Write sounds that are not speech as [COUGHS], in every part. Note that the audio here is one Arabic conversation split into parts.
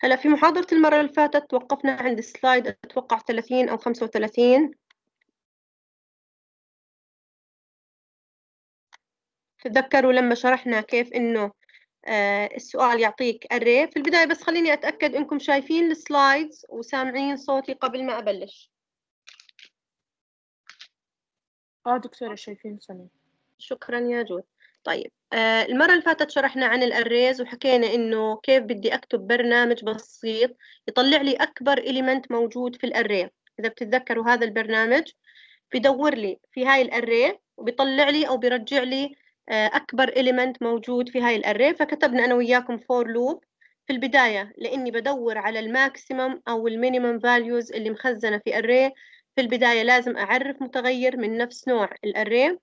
هلا في محاضرة المرة اللي فاتت توقفنا عند سلايد أتوقع 30 أو 35 تذكروا لما شرحنا كيف إنه آه السؤال يعطيك أري في البداية بس خليني أتأكد إنكم شايفين السلايدز وسامعين صوتي قبل ما أبلش آه دكتورة شايفين سامعين شكرا يا جود طيب آه، المرة اللي فاتت شرحنا عن الأريز وحكينا إنه كيف بدي أكتب برنامج بسيط يطلع لي أكبر إليمنت موجود في الأري إذا بتتذكروا هذا البرنامج بدور لي في هاي الأري وبيطلع لي أو بيرجع لي آه، أكبر إليمنت موجود في هاي الأري فكتبنا أنا وياكم فور لوب في البداية لإني بدور على الماكسيمم أو المينيمم فاليوز اللي مخزنة في أري في البداية لازم أعرف متغير من نفس نوع الأري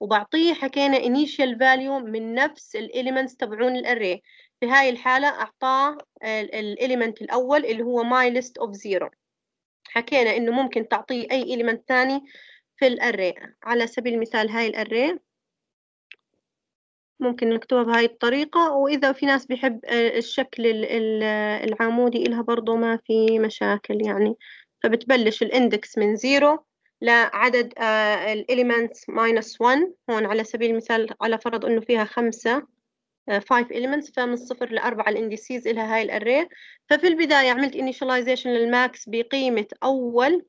وبعطيه حكينا initial value من نفس الاليمنتس تبعون الاري في هاي الحالة أعطاه الاليمنت الأول اللي هو my list of zero حكينا إنه ممكن تعطيه أي اليمنت ثاني في الاري على سبيل المثال هاي الاري ممكن نكتبها بهاي الطريقة وإذا في ناس بيحب آه، الشكل العمودي إلها برضو ما في مشاكل يعني فبتبلش الاندكس من زيرو لعدد آه، الـ elements minus 1 هون على سبيل المثال على فرض إنه فيها خمسة 5 آه، elements فمن صفر لأربعة الانديسيز إلها هاي الأري ففي البداية عملت initialization للماكس بقيمة أول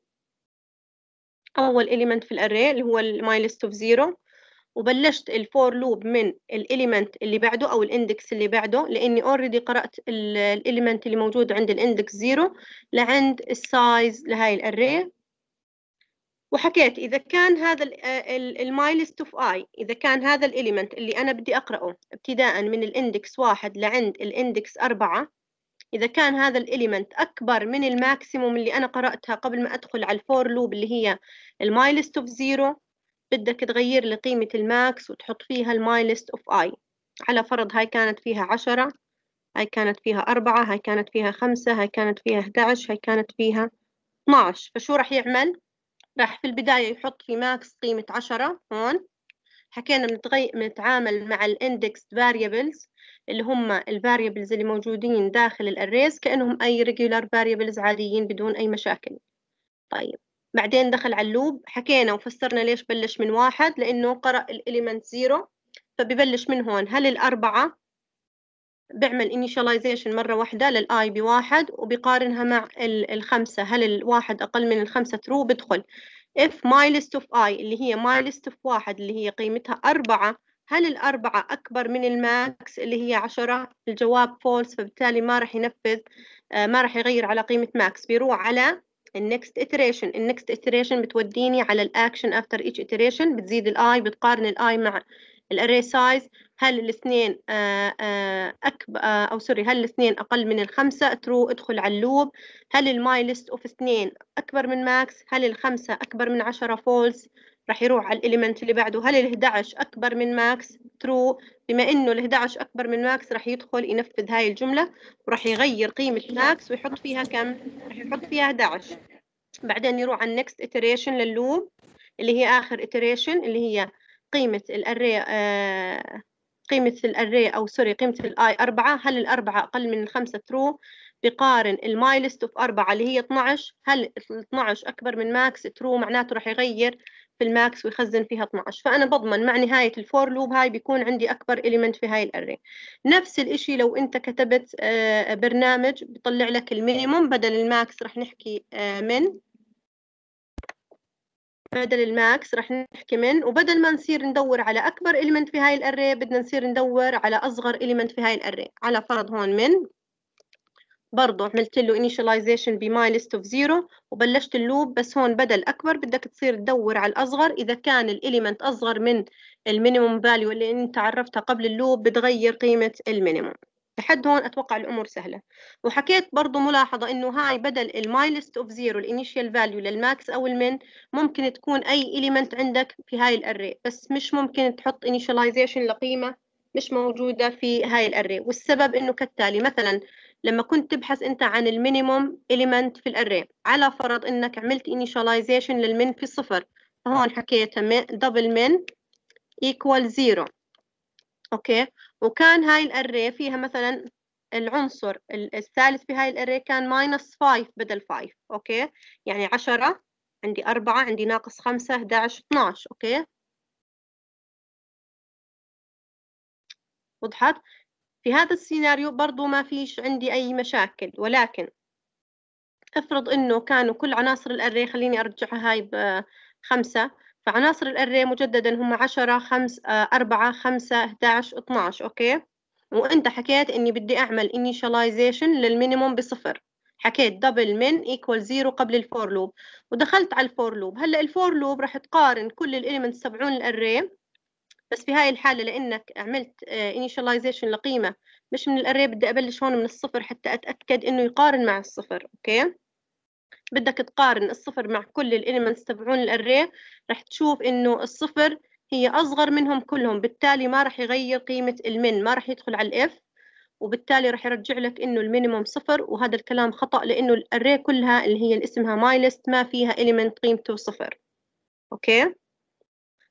أول element في الأري اللي هو list of زيرو وبلشت الفور لوب من الاليمنت اللي بعده او الاندكس اللي بعده لاني اوريدي قرات الاليمنت اللي موجود عند الاندكس زيرو لعند السايز لهاي الاريه وحكيت إذا كان هذا المايلست اوف اي إذا كان هذا الإليمنت اللي أنا بدي أقرأه ابتداء من الاندكس واحد لعند الاندكس أربعة إذا كان هذا الإليمنت أكبر من الماكسيموم اللي أنا قرأتها قبل ما أدخل على الفور لوب اللي هي المايلست اوف زيرو بدك تغير لي قيمة الماكس وتحط فيها المايلست اوف اي على فرض هاي كانت فيها عشرة هاي كانت فيها أربعة هاي كانت فيها خمسة هاي كانت فيها 11 هاي كانت فيها 12 فشو راح يعمل راح في البداية يحط في ماكس قيمة عشرة هون حكينا بنتعامل مع الاندكس فاريبلز اللي هم الفاريبلز اللي موجودين داخل الاريز كأنهم أي ريجولار فاريبلز عاديين بدون أي مشاكل طيب بعدين دخل على اللوب حكينا وفسرنا ليش بلش من واحد لأنه قرأ الإليمنت زيرو فبيبلش من هون هل الأربعة بعمل initialization مرة واحدة للآي بواحد وبقارنها مع الخمسة هل الواحد أقل من الخمسة ترو بدخل if my list of i اللي هي my list of واحد اللي هي قيمتها أربعة هل الأربعة أكبر من الماكس اللي هي عشرة الجواب false فبالتالي ما راح ينفذ آه، ما راح يغير على قيمة ماكس بيروح على النكست iteration النكست iteration بتوديني على الاكشن after each iteration بتزيد الاي بتقارن الاي مع الاري سايز هل الاثنين آه، آه، أكبر آه، أو سوري هل الاثنين أقل من الخمسة ترو ادخل على اللوب هل الماي ليست أوف اثنين أكبر من ماكس هل الخمسة أكبر من عشرة فولس راح يروح على الإليمنت اللي بعده هل ال 11 أكبر من ماكس ترو بما إنه ال 11 أكبر من ماكس راح يدخل ينفذ هاي الجملة وراح يغير قيمة ماكس ويحط فيها كم راح يحط فيها 11 بعدين يروح على النكست اتريشن لللوب اللي هي آخر اتريشن اللي هي قيمة الأري آه قيمة الاري أو سوري قيمة الاي أربعة هل الأربعة أقل من الخمسة ترو بقارن المايلست اوف أربعة اللي هي 12 هل 12 أكبر من ماكس ترو معناته راح يغير في الماكس ويخزن فيها 12 فأنا بضمن مع نهاية الفور لوب هاي بيكون عندي أكبر إليمنت في هاي الأري نفس الإشي لو أنت كتبت آه، برنامج بيطلع لك المينيموم بدل الماكس راح نحكي من آه، بدل الماكس رح نحكي من وبدل ما نصير ندور على أكبر إليمنت في هاي الأري بدنا نصير ندور على أصغر إليمنت في هاي الأري على فرض هون من برضه عملت له initialization بماي list of zero وبلشت اللوب بس هون بدل اكبر بدك تصير تدور على الاصغر اذا كان الاليمنت اصغر من المينيموم فاليو اللي انت عرفتها قبل اللوب بتغير قيمه المينيموم لحد هون اتوقع الامور سهله وحكيت برضه ملاحظه انه هاي بدل المايلست اوف زيرو الانيشال فاليو للماكس او المين ممكن تكون اي اليمنت عندك في هاي الاري بس مش ممكن تحط انيشاليزيشن لقيمه مش موجوده في هاي الاري والسبب انه كالتالي مثلا لما كنت تبحث انت عن المينيموم اليمنت في الاري على فرض انك عملت انيشاليزيشن للمن في صفر فهون حكيت دبل من ايكوال زيرو اوكي وكان هاي الأري فيها مثلا العنصر الثالث بهاي الأري كان ماينس 5 بدل 5 أوكي يعني 10 عندي 4 عندي ناقص 5 11 12 أوكي وضحت في هذا السيناريو برضو ما فيش عندي أي مشاكل ولكن افرض إنه كانوا كل عناصر الأري خليني أرجعها هاي بخمسة فعناصر الأري مجددا هم 10 5 4 5 11 12 أوكي وأنت حكيت إني بدي أعمل initialization للمينيموم بصفر حكيت دبل من ايكوال زيرو قبل الفور لوب ودخلت على الفور لوب هلا الفور لوب راح تقارن كل الاليمنتس تبعون الاري بس في هاي الحاله لانك عملت آه، initialization لقيمه مش من الاري بدي ابلش هون من الصفر حتى اتاكد انه يقارن مع الصفر اوكي okay. بدك تقارن الصفر مع كل الإليمنتس تبعون الأري رح تشوف إنه الصفر هي أصغر منهم كلهم بالتالي ما رح يغير قيمة المن ما رح يدخل على الإف وبالتالي رح يرجع لك إنه المينيموم صفر وهذا الكلام خطأ لأنه الأري كلها اللي هي اللي اسمها ماي ليست ما فيها إليمنت قيمته صفر أوكي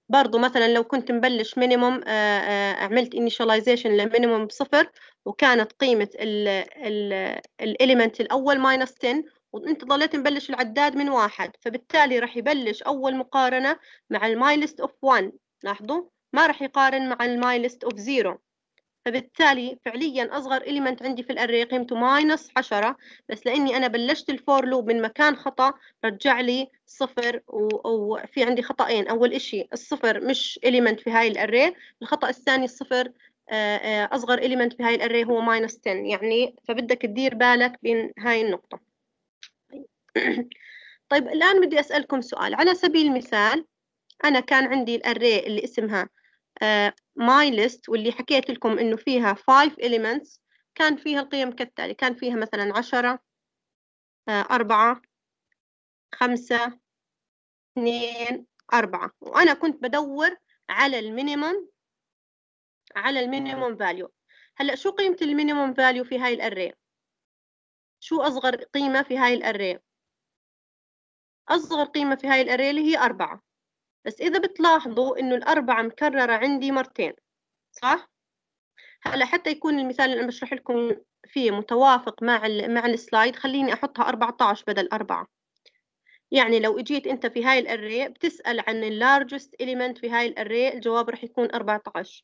برضو مثلا لو كنت مبلش مينيموم آه، آه، عملت initialization لمينيموم بصفر وكانت قيمة الإليمنت الأول ماينس 10 وانت ضليت مبلش العداد من واحد فبالتالي راح يبلش اول مقارنة مع الماي ليست اوف 1 لاحظوا ما راح يقارن مع الماي ليست اوف 0 فبالتالي فعليا اصغر اليمنت عندي في الاري قيمته ماينس 10 بس لاني انا بلشت الفور لوب من مكان خطا رجع لي صفر وفي عندي خطأين اول اشي الصفر مش اليمنت في هاي الاري الخطأ الثاني الصفر آه، آه، اصغر اليمنت في هاي الاري هو ماينس 10 يعني فبدك تدير بالك بين هاي النقطه طيب الآن بدي أسألكم سؤال على سبيل المثال أنا كان عندي الأري اللي اسمها ماي uh, ليست واللي حكيت لكم إنه فيها 5 إليمنتس كان فيها القيم كالتالي كان فيها مثلا عشرة آه، أربعة خمسة اثنين أربعة وأنا كنت بدور على المينيمم على المينيمم فاليو هلا شو قيمة المينيمم فاليو في هاي الأري شو أصغر قيمة في هاي الأري أصغر قيمة في هاي اللي هي أربعة بس إذا بتلاحظوا إنه الأربعة مكررة عندي مرتين صح؟ هلا حتى يكون المثال اللي أنا بشرح لكم فيه متوافق مع الـ مع السلايد خليني أحطها 14 بدل أربعة يعني لو اجيت انت في هاي الاري بتسأل عن اللارجست element في هاي الاري الجواب رح يكون 14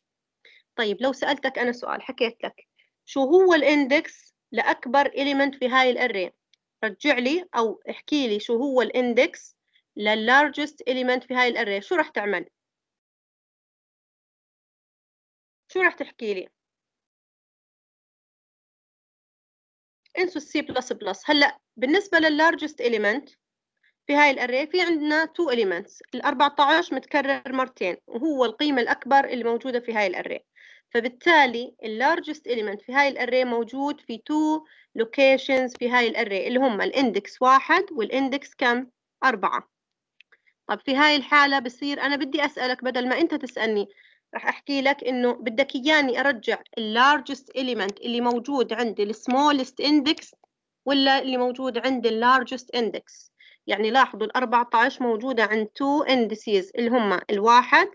طيب لو سألتك انا سؤال حكيت لك شو هو الاندكس لاكبر element في هاي الاري رجع لي أو احكي لي شو هو الاندكس لللارجست إليمنت في هاي الأري شو راح تعمل؟ شو راح تحكي لي؟ انسوا السي بلس بلس هلا بالنسبة لللارجست إليمنت في هاي الأري في عندنا تو إليمنتس ال 14 متكرر مرتين وهو القيمة الأكبر اللي موجودة في هاي الأري فبالتالي largest element في هاي الاري موجود في two locations في هاي الاري اللي هم الاندكس واحد index كم؟ أربعة طب في هاي الحالة بصير أنا بدي أسألك بدل ما أنت تسألني رح أحكي لك إنه بدك إياني أرجع largest element اللي موجود عند smallest index ولا اللي موجود عند largest index يعني لاحظوا ال 14 موجودة عند two indices اللي هم الواحد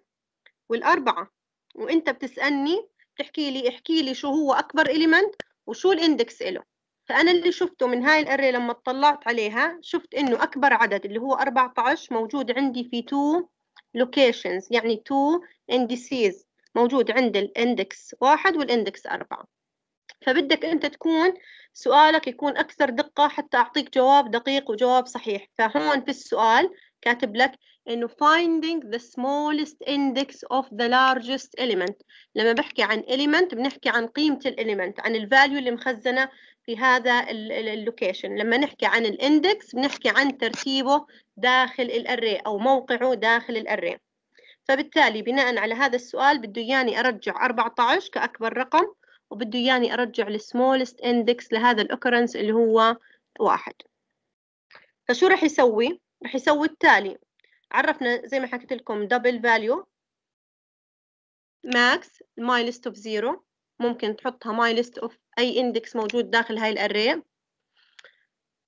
والأربعة وانت بتسالني بتحكي لي احكي لي شو هو اكبر اليمنت وشو الاندكس له فانا اللي شفته من هاي الاري لما اطلعت عليها شفت انه اكبر عدد اللي هو 14 موجود عندي في تو لوكيشنز يعني تو اندسيز موجود عند الاندكس واحد والاندكس أربعة فبدك أنت تكون سؤالك يكون أكثر دقة حتى أعطيك جواب دقيق وجواب صحيح فهون في السؤال كاتب لك انه finding the smallest index of the largest element لما بحكي عن element بنحكي عن قيمة element عن الفاليو اللي مخزنة في هذا اللوكيشن لما نحكي عن الاندكس بنحكي عن ترتيبه داخل الاري او موقعه داخل الاري فبالتالي بناء على هذا السؤال بده اياني ارجع 14 كاكبر رقم وبده اياني ارجع smallest index لهذا الاوكرنس اللي هو واحد فشو رح يسوي؟ رح يسوي التالي عرفنا زي ما حكيت لكم دبل فاليو ماكس ماي ليست اوف زيرو ممكن تحطها ماي ليست اوف اي اندكس موجود داخل هاي الاري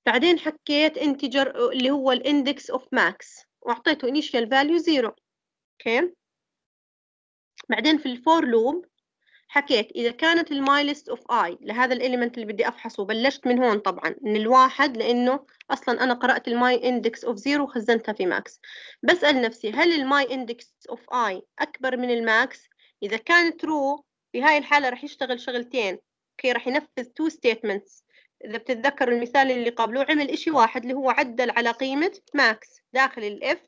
بعدين حكيت انتجر اللي هو الاندكس اوف ماكس واعطيته انيشال فاليو زيرو اوكي بعدين في الفور لوب حكيت إذا كانت المايلست أوف آي لهذا الإليمنت اللي بدي أفحصه بلشت من هون طبعا من الواحد لأنه أصلا أنا قرأت الماي إندكس أوف زيرو وخزنتها في ماكس بسأل نفسي هل الماي إندكس أوف آي أكبر من الماكس إذا كان ترو في هاي الحالة رح يشتغل شغلتين أوكي رح ينفذ تو ستيتمنتس إذا بتتذكر المثال اللي قبله عمل إشي واحد اللي هو عدل على قيمة ماكس داخل الإف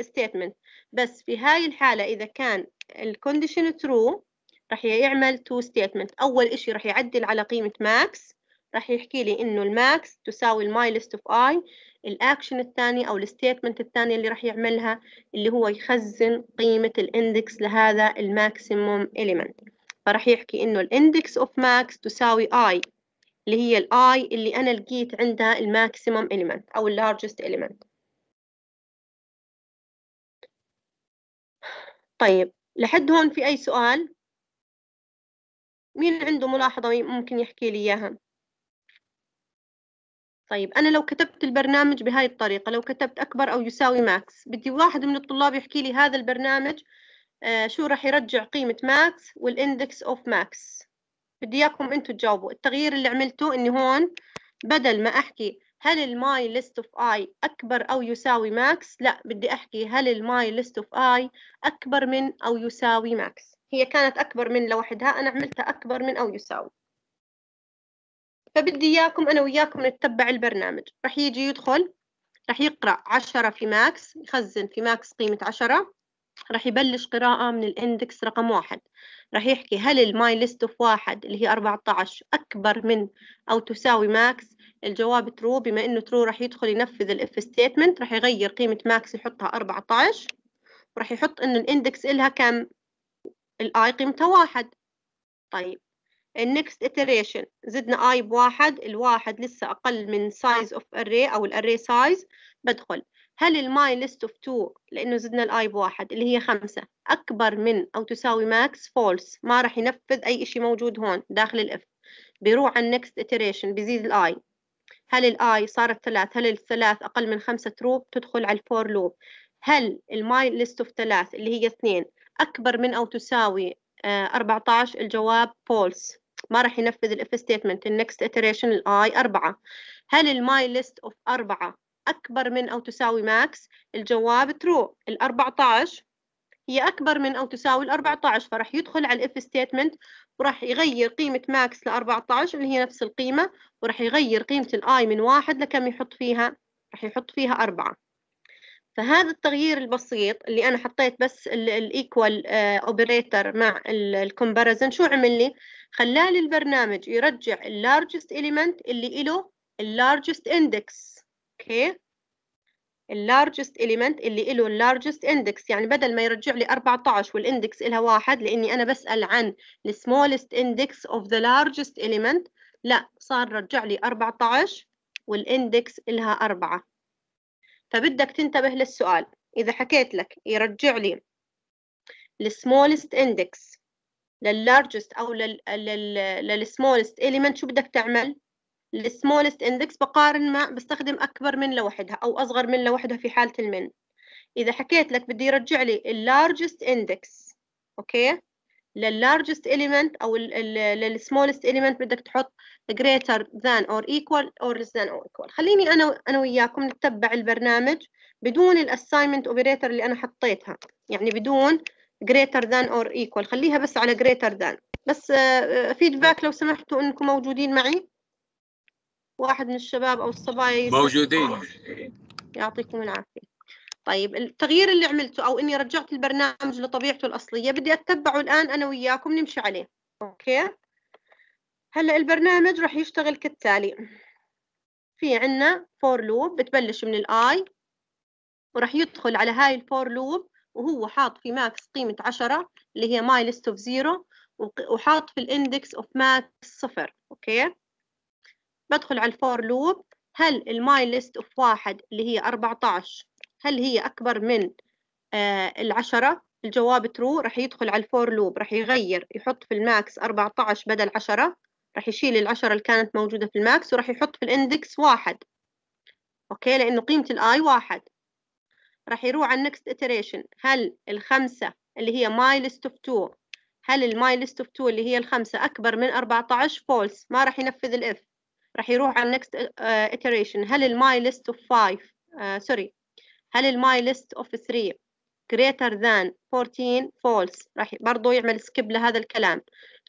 ستيتمنت بس في هاي الحالة إذا كان الكونديشن ترو راح يعمل تو ستيتمنت أول إشي راح يعدل على قيمة ماكس راح يحكي لي إنه الماكس تساوي الماي ليست أوف آي الأكشن الثاني أو الستيتمنت الثانية اللي راح يعملها اللي هو يخزن قيمة الإندكس لهذا الماكسيموم إليمنت فراح يحكي إنه الإندكس أوف ماكس تساوي آي اللي هي الآي اللي أنا لقيت عندها الماكسيموم إليمنت أو اللارجست إليمنت طيب لحد هون في أي سؤال؟ مين عنده ملاحظة ممكن يحكي لي إياها طيب أنا لو كتبت البرنامج بهاي الطريقة لو كتبت أكبر أو يساوي ماكس بدي واحد من الطلاب يحكي لي هذا البرنامج آه شو راح يرجع قيمة ماكس والإندكس أوف ماكس بدي إياكم أنتوا تجاوبوا التغيير اللي عملته إني هون بدل ما أحكي هل الماي ليست اوف اي اكبر او يساوي ماكس لا بدي احكي هل الماي ليست اوف اي اكبر من او يساوي ماكس هي كانت أكبر من لوحدها أنا عملتها أكبر من أو يساوي فبدي إياكم أنا وإياكم نتبع البرنامج رح يجي يدخل رح يقرأ عشرة في ماكس يخزن في ماكس قيمة عشرة راح يبلش قراءة من الاندكس رقم واحد راح يحكي هل الماي ليست اوف واحد اللي هي 14 أكبر من أو تساوي ماكس الجواب ترو بما إنه ترو راح يدخل ينفذ الاف ستيتمنت راح يغير قيمة ماكس يحطها 14 وراح يحط إنه الاندكس إلها كم الاي قيمته واحد طيب النكست اتريشن زدنا اي بواحد الواحد لسه اقل من سايز اوف اري او الاري سايز بدخل هل الماي ليست اوف 2 لانه زدنا الاي بواحد اللي هي خمسة اكبر من او تساوي ماكس فولس ما راح ينفذ اي شيء موجود هون داخل الاف بيروح على النكست اتريشن بيزيد الاي هل الاي صارت ثلاث هل الثلاث اقل من خمسة ترو بتدخل على الفور لوب هل الماي ليست اوف ثلاث اللي هي اثنين أكبر من أو تساوي 14 آه، الجواب false ما راح ينفذ الاف ستيتمنت النكست iteration الاي 4 هل الماي ليست اوف 4 اكبر من او تساوي ماكس الجواب ترو ال 14 هي اكبر من او تساوي ال 14 فراح يدخل على الاف ستيتمنت وراح يغير قيمه ماكس ل 14 اللي هي نفس القيمه وراح يغير قيمه الاي من واحد لكم يحط فيها راح يحط فيها 4 فهذا التغيير البسيط اللي انا حطيت بس الايكوال اوبريتر آه، مع الكومباريزن شو عمل لي خلالي البرنامج يرجع اللارجست اليمنت اللي له اللارجست اندكس اوكي اللارجست اليمنت اللي له اللارجست اندكس يعني بدل ما يرجع لي 14 والاندكس لها واحد لاني انا بسال عن السمولست اندكس اوف ذا لارجست اليمنت لا صار رجع لي 14 والاندكس لها أربعة فبدك تنتبه للسؤال إذا حكيت لك يرجع لي للسمولست اندكس لللارجست أو للسمولست إليمنت شو بدك تعمل؟ smallest اندكس بقارن ما بستخدم أكبر من لوحدها أو أصغر من لوحدها في حالة المن إذا حكيت لك بدي يرجع لي اللارجست اندكس أوكي لللارجست إليمنت أو للسمولست إليمنت بدك تحط greater than or equal or less than or equal خليني أنا أنا وياكم نتبع البرنامج بدون الأسايمنت أوبريتر اللي أنا حطيتها يعني بدون greater than or equal خليها بس على greater than بس فيدباك آه، آه، لو سمحتوا انكم موجودين معي واحد من الشباب او الصبايا موجودين يعطيكم العافيه طيب التغيير اللي عملته او اني رجعت البرنامج لطبيعته الاصليه بدي اتبعه الان انا وياكم نمشي عليه اوكي هلا البرنامج راح يشتغل كالتالي في عنا فور لوب بتبلش من الاي وراح يدخل على هاي الفور لوب وهو حاط في ماكس قيمة عشرة اللي هي ماي ليست اوف زيرو وحاط في الاندكس اوف ماكس صفر اوكي بدخل على الفور لوب هل الماي ليست اوف واحد اللي هي 14 هل هي أكبر من آه، العشرة الجواب ترو راح يدخل على الفور لوب راح يغير يحط في الماكس 14 بدل 10 راح يشيل العشرة اللي كانت موجودة في الماكس وراح يحط في الاندكس واحد أوكي لأنه قيمة الآي واحد راح يروح على النكست iteration هل الخمسة اللي هي my list of two هل الماي list of two اللي هي الخمسة أكبر من 14 فولس ما راح ينفذ الإف راح يروح على النكست آه، iteration هل الماي list of five سوري آه، هل الماي ليست اوف 3 greater than 14 false راح برضه يعمل سكيب لهذا الكلام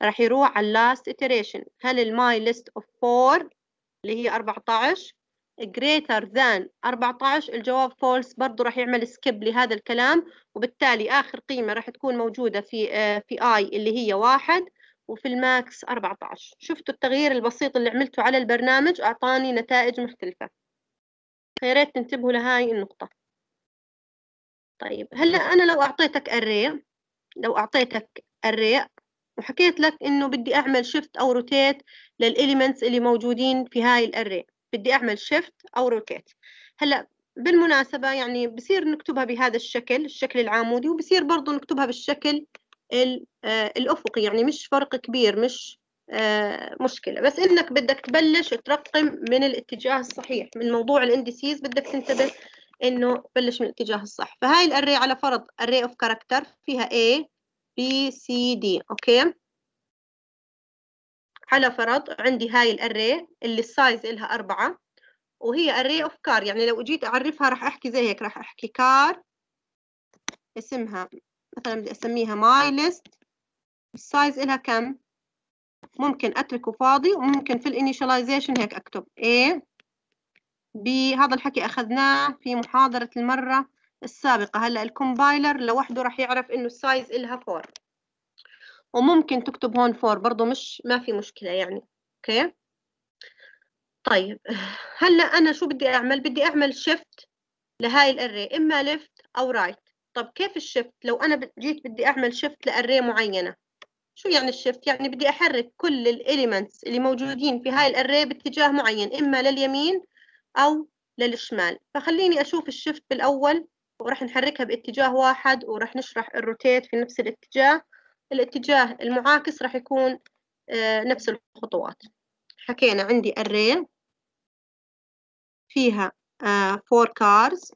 راح يروح على last iteration هل الماي list of 4 اللي هي 14 greater than 14 الجواب false برضه راح يعمل سكيب لهذا الكلام وبالتالي آخر قيمة راح تكون موجودة في آه، في i اللي هي واحد وفي الماكس 14 شفتوا التغيير البسيط اللي عملته على البرنامج أعطاني نتائج مختلفة يا ريت تنتبهوا لهاي النقطة طيب هلا انا لو اعطيتك اري لو اعطيتك اري وحكيت لك انه بدي اعمل شيفت او روتيت للاليمنتس اللي موجودين في هاي الاري بدي اعمل شيفت او روتيت هلا بالمناسبة يعني بصير نكتبها بهذا الشكل الشكل العامودي وبصير برضه نكتبها بالشكل آه، الأفقي يعني مش فرق كبير مش آه، مشكلة بس إنك بدك تبلش ترقم من الاتجاه الصحيح من موضوع الانديسيز بدك تنتبه انه بلش من الاتجاه الصح فهاي الاري على فرض اري اوف كاركتر فيها A B C D اوكي على فرض عندي هاي الاري اللي السايز إلها أربعة وهي اري اوف كار يعني لو جيت أعرفها راح أحكي زي هيك راح أحكي كار اسمها مثلا بدي أسميها ماي ليست السايز إلها كم ممكن أتركه فاضي وممكن في الانيشاليزيشن هيك أكتب A بهذا الحكي أخذناه في محاضرة المرة السابقة هلأ الكومبايلر لوحده راح يعرف إنه السايز إلها فور وممكن تكتب هون فور برضه مش ما في مشكلة يعني أوكي طيب هلأ أنا شو بدي أعمل بدي أعمل شيفت لهاي الأري إما ليفت أو رايت طب كيف الشيفت لو أنا جيت بدي أعمل شيفت لأري معينة شو يعني الشيفت يعني بدي أحرك كل الإليمنتس اللي موجودين في هاي الأري باتجاه معين إما لليمين أو للشمال فخليني أشوف الشفت بالأول وراح نحركها باتجاه واحد وراح نشرح الروتيت في نفس الاتجاه الاتجاه المعاكس راح يكون آه، نفس الخطوات حكينا عندي أري فيها فور آه، كارز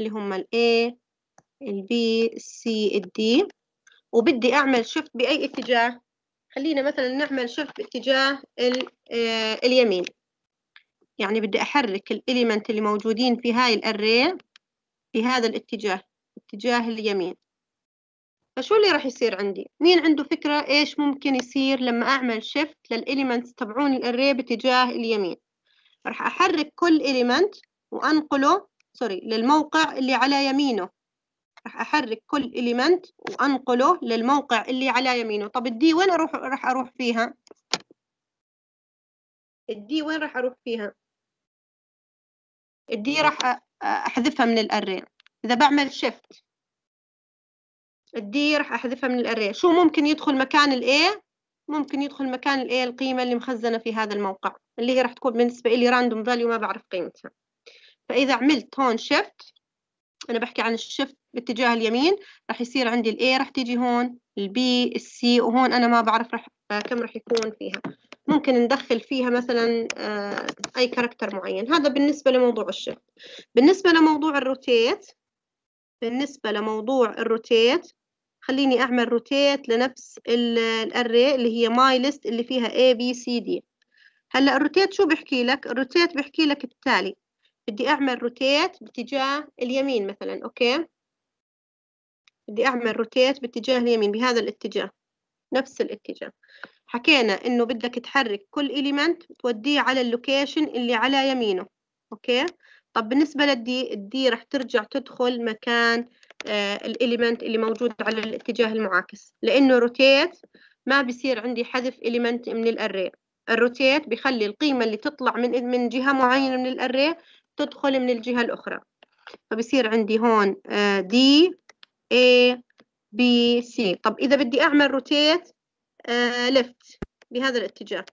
اللي هم ال A ال B C ال D وبدي أعمل شفت بأي اتجاه خلينا مثلا نعمل شفت باتجاه آه، اليمين يعني بدي أحرك الإليمنت اللي موجودين في هاي الأري في هذا الاتجاه اتجاه اليمين فشو اللي راح يصير عندي؟ مين عنده فكرة إيش ممكن يصير لما أعمل شيفت للإليمنتس تبعون الأري باتجاه اليمين؟ راح أحرك كل إليمنت وأنقله سوري للموقع اللي على يمينه راح أحرك كل إليمنت وأنقله للموقع اللي على يمينه طب الدي وين أروح راح أروح فيها؟ الدي وين راح أروح فيها؟ الدي راح احذفها من الاري اذا بعمل شيفت الدي راح احذفها من الاري شو ممكن يدخل مكان الاي ممكن يدخل مكان الاي القيمه اللي مخزنه في هذا الموقع اللي هي راح تكون بالنسبه لي راندوم فاليو ما بعرف قيمتها فاذا عملت هون شيفت انا بحكي عن الشيفت باتجاه اليمين راح يصير عندي الاي راح تيجي هون البي السي وهون انا ما بعرف راح كم راح يكون فيها ممكن ندخل فيها مثلا آه، أي كاركتر معين هذا بالنسبة لموضوع الشفت بالنسبة لموضوع الروتيت بالنسبة لموضوع الروتيت خليني أعمل روتيت لنفس الأري اللي هي ماي ليست اللي فيها اي بي سي دي هلا الروتيت شو بحكي لك؟ الروتيت بحكي لك التالي بدي أعمل روتيت باتجاه اليمين مثلا أوكي بدي أعمل روتيت باتجاه اليمين بهذا الاتجاه نفس الاتجاه حكينا انه بدك تحرك كل إليمنت توديه على اللوكيشن اللي على يمينه اوكي طب بالنسبة للدي الدي رح ترجع تدخل مكان آه الإليمنت اللي موجود على الاتجاه المعاكس لأنه روتيت ما بصير عندي حذف إليمنت من الأري الروتيت بخلي القيمة اللي تطلع من من جهة معينة من الأري تدخل من الجهة الأخرى فبصير عندي هون آه دي اي بي سي طب إذا بدي أعمل روتيت ليفت آه، بهذا الاتجاه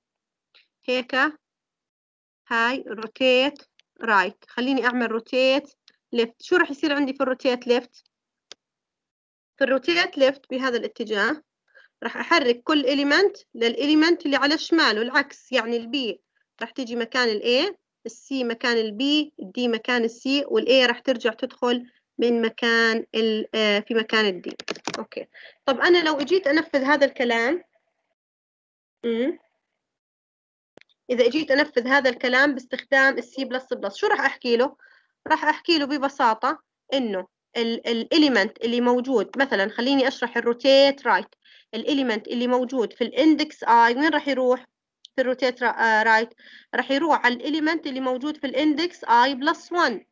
هيك هاي روتيت رايت خليني اعمل روتيت ليفت شو راح يصير عندي في الروتيت ليفت في الروتيت ليفت بهذا الاتجاه راح احرك كل اليمنت للاليمنت اللي على الشمال والعكس يعني البي راح تيجي مكان الاي السي مكان البي الدي مكان السي والاي راح ترجع تدخل من مكان آه، في مكان الدي اوكي طب انا لو اجيت انفذ هذا الكلام إذا جيت أنفذ هذا الكلام باستخدام السي بلس بلس شو راح أحكي له؟ راح أحكي له ببساطة إنه الإليمنت اللي موجود مثلا خليني أشرح الروتيت رايت right. الإليمنت اللي موجود في الاندكس I وين راح يروح؟ في الروتيت رايت آه، راح يروح على الإليمنت اللي موجود في الاندكس I بلس 1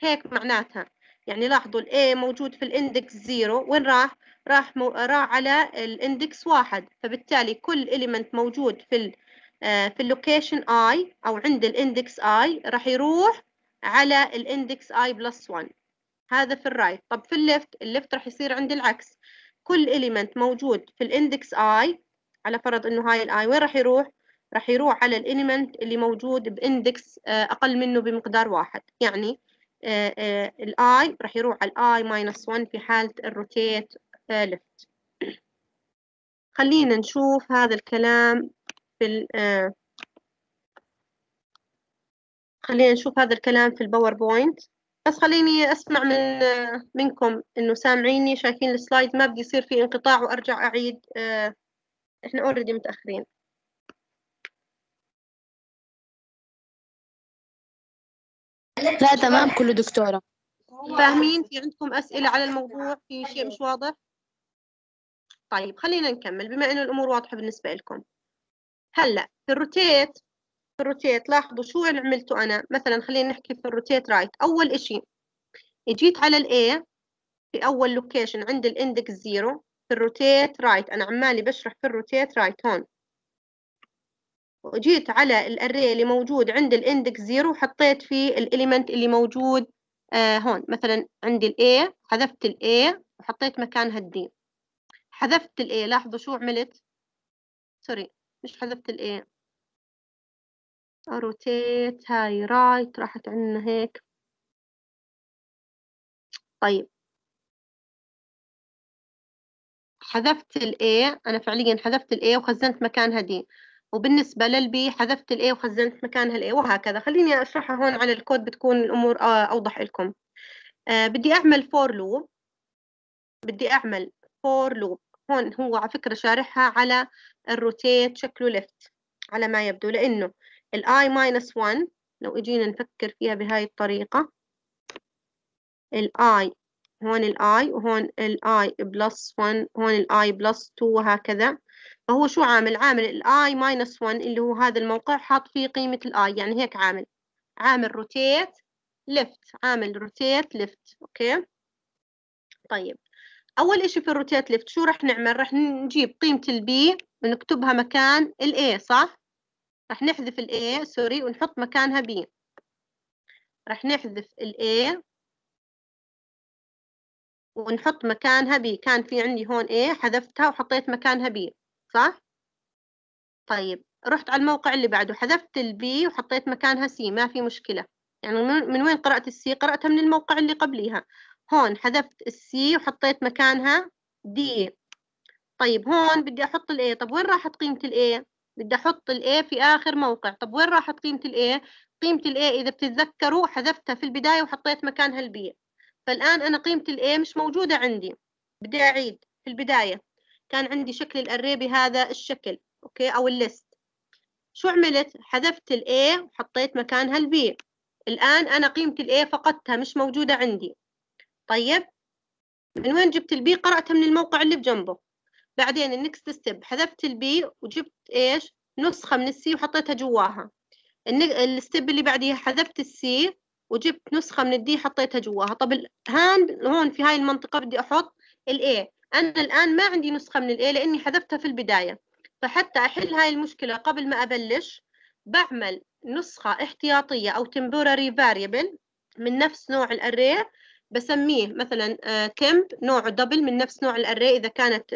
هيك معناتها يعني لاحظوا الـ A موجود في الاندكس 0 وين راح؟ راح مو... راح على الاندكس 1 فبالتالي كل element موجود في الـ آه، في اللوكيشن I أو عند الاندكس I راح يروح على الاندكس I بلس 1 هذا في الرايت right. طب في الليفت الليفت راح يصير عند العكس كل element موجود في الاندكس I على فرض انه هاي الاي وين راح يروح؟ راح يروح على الاليمنت اللي موجود باندكس آه، اقل منه بمقدار واحد يعني آه، آه، الاي راح يروح على الاي ماينس 1 في حالة الروتيت ليفت آه، خلينا نشوف هذا الكلام في ال خلينا نشوف هذا الكلام في الباوربوينت بس خليني اسمع من منكم انه سامعيني شايفين السلايد ما بدي يصير في انقطاع وارجع اعيد احنا اوريدي متاخرين لا تمام كله دكتورة فاهمين في عندكم أسئلة على الموضوع في شيء مش واضح طيب خلينا نكمل بما إنه الأمور واضحة بالنسبة لكم هلأ في الروتيت في الروتيت لاحظوا شو اللي عملته أنا مثلا خلينا نحكي في الروتيت رايت أول إشي اجيت على الاي A في أول لوكيشن عند الاندكس زيرو في الروتيت رايت أنا عمالي بشرح في الروتيت رايت هون وجيت على الاري اللي موجود عند الاندكس زيرو وحطيت فيه الاليمنت اللي موجود آه، هون مثلا عندي الاي حذفت الاي وحطيت مكانها الدي حذفت الاي لاحظوا شو عملت سوري مش حذفت الاي روتيت هاي رايت راحت عنا هيك طيب حذفت الاي انا فعليا حذفت الاي وخزنت مكانها دي وبالنسبة للبي حذفت الاي وخزنت مكانها الاي وهكذا خليني اشرحها هون على الكود بتكون الامور آه، اوضح لكم آه بدي اعمل فور لوب بدي اعمل فور لوب هون هو على فكرة شارحها على الروتيت شكله ليفت على ما يبدو لانه الاي ماينس 1 لو اجينا نفكر فيها بهاي الطريقة الاي هون الاي وهون الاي بلس 1 هون الاي بلس 2 وهكذا فهو شو عامل عامل الاي ماينس 1 اللي هو هذا الموقع حاط فيه قيمة الاي يعني هيك عامل عامل روتيت ليفت عامل روتيت ليفت اوكي طيب اول اشي في الروتيت ليفت شو رح نعمل رح نجيب قيمة البي ونكتبها مكان الاي صح رح نحذف الاي سوري ونحط مكانها بي رح نحذف الاي ونحط مكانها بي كان في عندي هون A حذفتها وحطيت مكانها بي صح؟ طيب رحت على الموقع اللي بعده حذفت البي وحطيت مكانها سي ما في مشكلة يعني من وين قرأت السي قرأتها من الموقع اللي قبليها هون حذفت السي وحطيت مكانها دي طيب هون بدي أحط الاي طب وين راحت قيمة الاي بدي أحط الاي في آخر موقع طب وين راحت قيمة الاي قيمة الاي إذا بتتذكروا حذفتها في البداية وحطيت مكانها البي فالآن أنا قيمة الاي مش موجودة عندي بدي أعيد في البداية كان عندي شكل الاري بهذا الشكل اوكي او الليست شو عملت حذفت الاي وحطيت مكانها البي الان انا قيمه الاي فقدتها مش موجوده عندي طيب من وين جبت البي قراتها من الموقع اللي بجنبه بعدين النكست ستيب حذفت البي وجبت ايش نسخه من السي وحطيتها جواها الستيب اللي بعديها حذفت السي وجبت نسخه من الدي حطيتها جواها طب هان هون في هاي المنطقه بدي احط الاي أنا الآن ما عندي نسخة من الإيه لأني حذفتها في البداية فحتى أحل هاي المشكلة قبل ما أبلش بعمل نسخة احتياطية أو temporary variable من نفس نوع الأريه بسميه مثلا آه، كمب نوعه دبل من نفس نوع الاري اذا كانت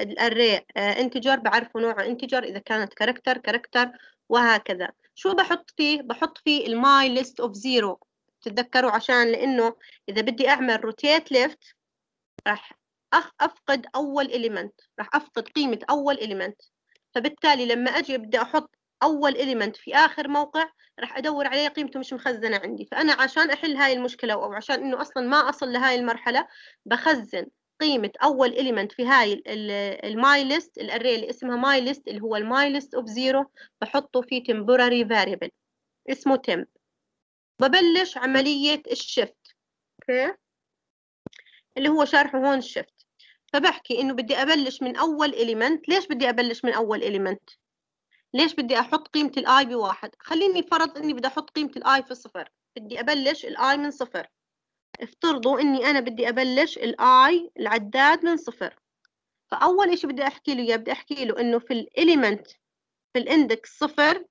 الاري انتجر بعرفه نوعه انتجر اذا كانت كاركتر كاركتر وهكذا شو بحط فيه بحط فيه الماي ليست اوف زيرو تتذكروا عشان لانه اذا بدي اعمل روتيت ليفت راح افقد اول اليمنت راح افقد قيمه اول اليمنت فبالتالي لما اجي بدي احط اول اليمنت في اخر موقع راح ادور عليه قيمته مش مخزنه عندي فانا عشان احل هاي المشكله او عشان انه اصلا ما اصل لهاي المرحله بخزن قيمة أول إليمنت في هاي الماي ليست الأري اللي اسمها ماي ليست اللي هو الماي ليست أوف زيرو بحطه في temporary فاريبل اسمه temp ببلش عملية الشيفت أوكي اللي هو شرحه هون الشيفت فبحكي إنه بدي أبلش من أول إليمنت ليش بدي أبلش من أول إليمنت؟ ليش بدي أحط قيمة الآي بواحد؟ خليني فرض إني بدي أحط قيمة الآي في صفر بدي أبلش الآي من صفر افترضوا إني أنا بدي أبلش الآي العداد من صفر فأول إشي بدي أحكي له إياه بدي أحكي له إنه في الإليمنت في الإندكس صفر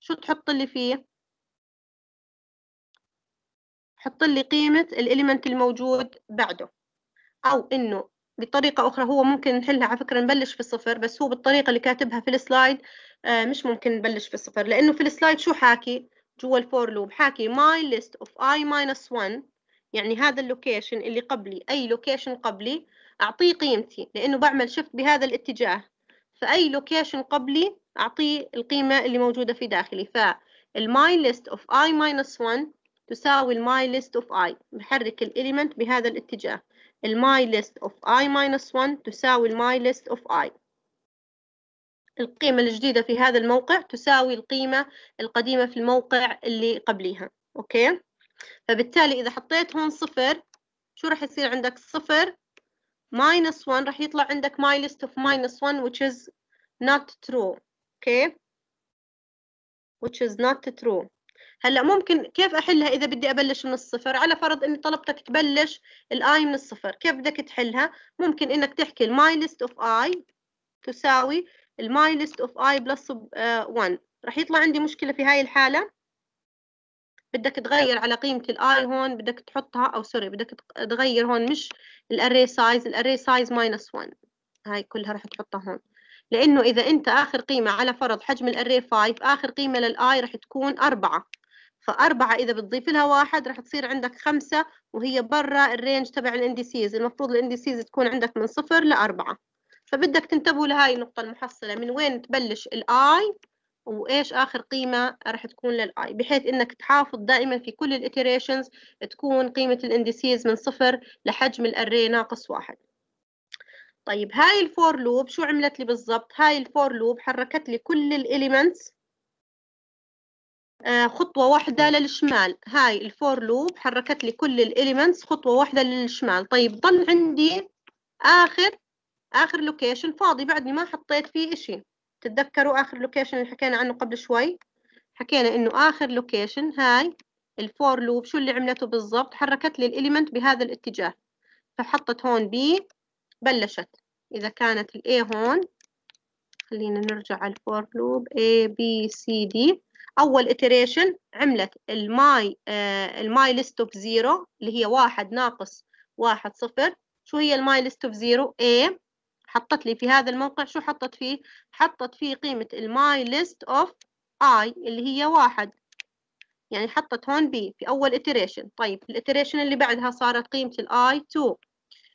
شو تحط لي فيه؟ حط لي قيمة الإليمنت الموجود بعده أو إنه بطريقة أخرى هو ممكن نحلها على فكرة نبلش في الصفر بس هو بالطريقة اللي كاتبها في السلايد آه، مش ممكن نبلش في الصفر لأنه في السلايد شو حاكي جوا الفور لوب حاكي my list of i minus 1 يعني هذا اللوكيشن اللي قبلي أي لوكيشن قبلي أعطيه قيمتي لأنه بعمل شفت بهذا الاتجاه فأي لوكيشن قبلي أعطيه القيمة اللي موجودة في داخلي فالماي ليست اوف i minus 1 تساوي my ليست اوف i بحرك الإليمنت بهذا الاتجاه الماي ليست اوف اي ماينس 1 تساوي الماي ليست اوف اي القيمة الجديدة في هذا الموقع تساوي القيمة القديمة في الموقع اللي قبليها أوكي فبالتالي إذا حطيت هون صفر شو راح يصير عندك صفر minus 1 راح يطلع عندك my list of minus 1 which is not true اوكي okay. which is not true هلا ممكن كيف احلها اذا بدي ابلش من الصفر على فرض اني طلبتك تبلش الاي من الصفر كيف بدك تحلها ممكن انك تحكي الماي ليست اوف اي تساوي الماي ليست اوف اي بلس 1 راح يطلع عندي مشكله في هاي الحاله بدك تغير على قيمة الاي هون بدك تحطها او سوري بدك تغير هون مش الاري سايز الاري سايز ماينس 1 هاي كلها رح تحطها هون لانه اذا انت اخر قيمة على فرض حجم الاري 5 اخر قيمة للاي رح تكون 4 فأربعة إذا بتضيف لها واحد رح تصير عندك خمسة وهي برا الرينج تبع الانديسيز المفروض الانديسيز تكون عندك من صفر لأربعة فبدك تنتبهوا لهاي النقطة المحصلة من وين تبلش الآي وإيش آخر قيمة رح تكون للآي بحيث إنك تحافظ دائما في كل الاتيريشنز تكون قيمة الانديسيز من صفر لحجم الأري ناقص واحد طيب هاي الفور لوب شو عملت لي بالضبط هاي الفور لوب حركت لي كل الإليمنتس آه، خطوة واحدة للشمال هاي الفور لوب حركت لي كل الاليمنتس خطوة واحدة للشمال طيب ضل عندي آخر آخر لوكيشن فاضي بعدني ما حطيت فيه إشي تتذكروا آخر لوكيشن اللي حكينا عنه قبل شوي حكينا إنه آخر لوكيشن هاي الفور لوب شو اللي عملته بالضبط حركت لي الاليمنت بهذا الاتجاه فحطت هون بي بلشت إذا كانت الأي هون خلينا نرجع على الفور لوب A B C D اول اتريشن عملت الماي آه، الماي ليست اوف زيرو اللي هي واحد ناقص واحد صفر شو هي الماي ليست اوف زيرو اي حطت لي في هذا الموقع شو حطت فيه حطت فيه قيمة الماي ليست اوف اي اللي هي واحد يعني حطت هون بي في أول اتريشن طيب الاتريشن اللي بعدها صارت قيمة الاي 2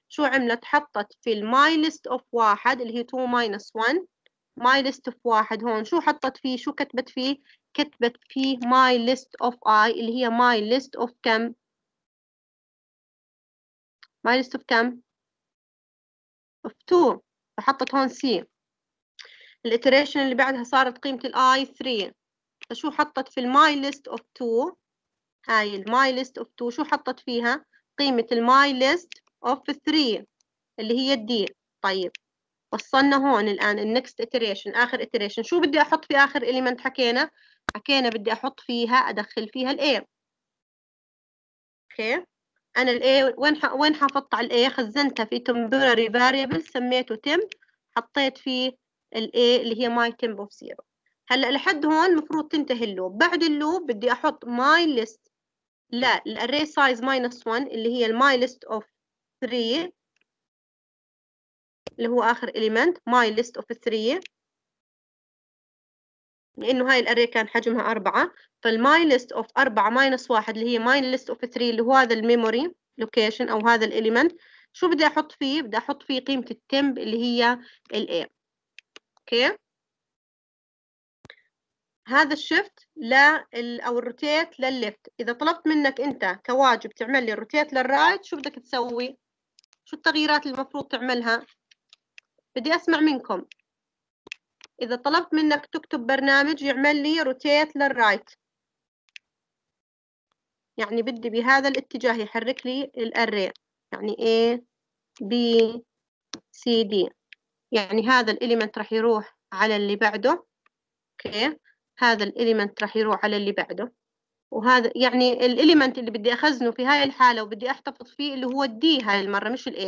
شو عملت حطت في الماي ليست اوف واحد اللي هي 2 ماينس 1 ماي ليست اوف واحد هون شو حطت فيه شو كتبت فيه كتبت فيه my list of I اللي هي my list of كم my list of كم of 2 فحطت هون C الاتريشن اللي بعدها صارت قيمة i 3 فشو حطت في my ليست اوف 2 هاي my ليست اوف 2 شو حطت فيها قيمة my ليست اوف 3 اللي هي الدي طيب وصلنا هون الآن النكست اتريشن آخر اتريشن شو بدي أحط في آخر إليمنت حكينا اوكي انا بدي احط فيها ادخل فيها الاي اوكي انا الاي وين ح... وين حافظت على الاي خزنتها في temporary variable سميته temp حطيت فيه الاي اللي هي my temp of zero هلا لحد هون المفروض تنتهي اللوب بعد اللوب بدي احط my list لا الاري سايز minus 1 اللي هي my list of 3 اللي هو اخر element my list of 3 لأنه هاي الأري كان حجمها أربعة فالماي ليست أوف أربعة ماينس واحد اللي هي ماين ليست أوف ثري اللي هو هذا الميموري لوكيشن أو هذا الإليمنت شو بدي أحط فيه؟ بدي أحط فيه قيمة التمب اللي هي الاي أوكي هذا الشفت لل أو الروتيت للليفت إذا طلبت منك أنت كواجب تعمل لي روتيت للرايت شو بدك تسوي؟ شو التغييرات اللي المفروض تعملها؟ بدي أسمع منكم إذا طلبت منك تكتب برنامج يعمل لي روتيت للرايت يعني بدي بهذا الاتجاه يحرك لي الأري يعني A B C D يعني هذا الإليمنت راح يروح على اللي بعده أوكي هذا الإليمنت راح يروح على اللي بعده وهذا يعني الإليمنت اللي بدي أخزنه في هاي الحالة وبدي أحتفظ فيه اللي هو الدي هاي المرة مش A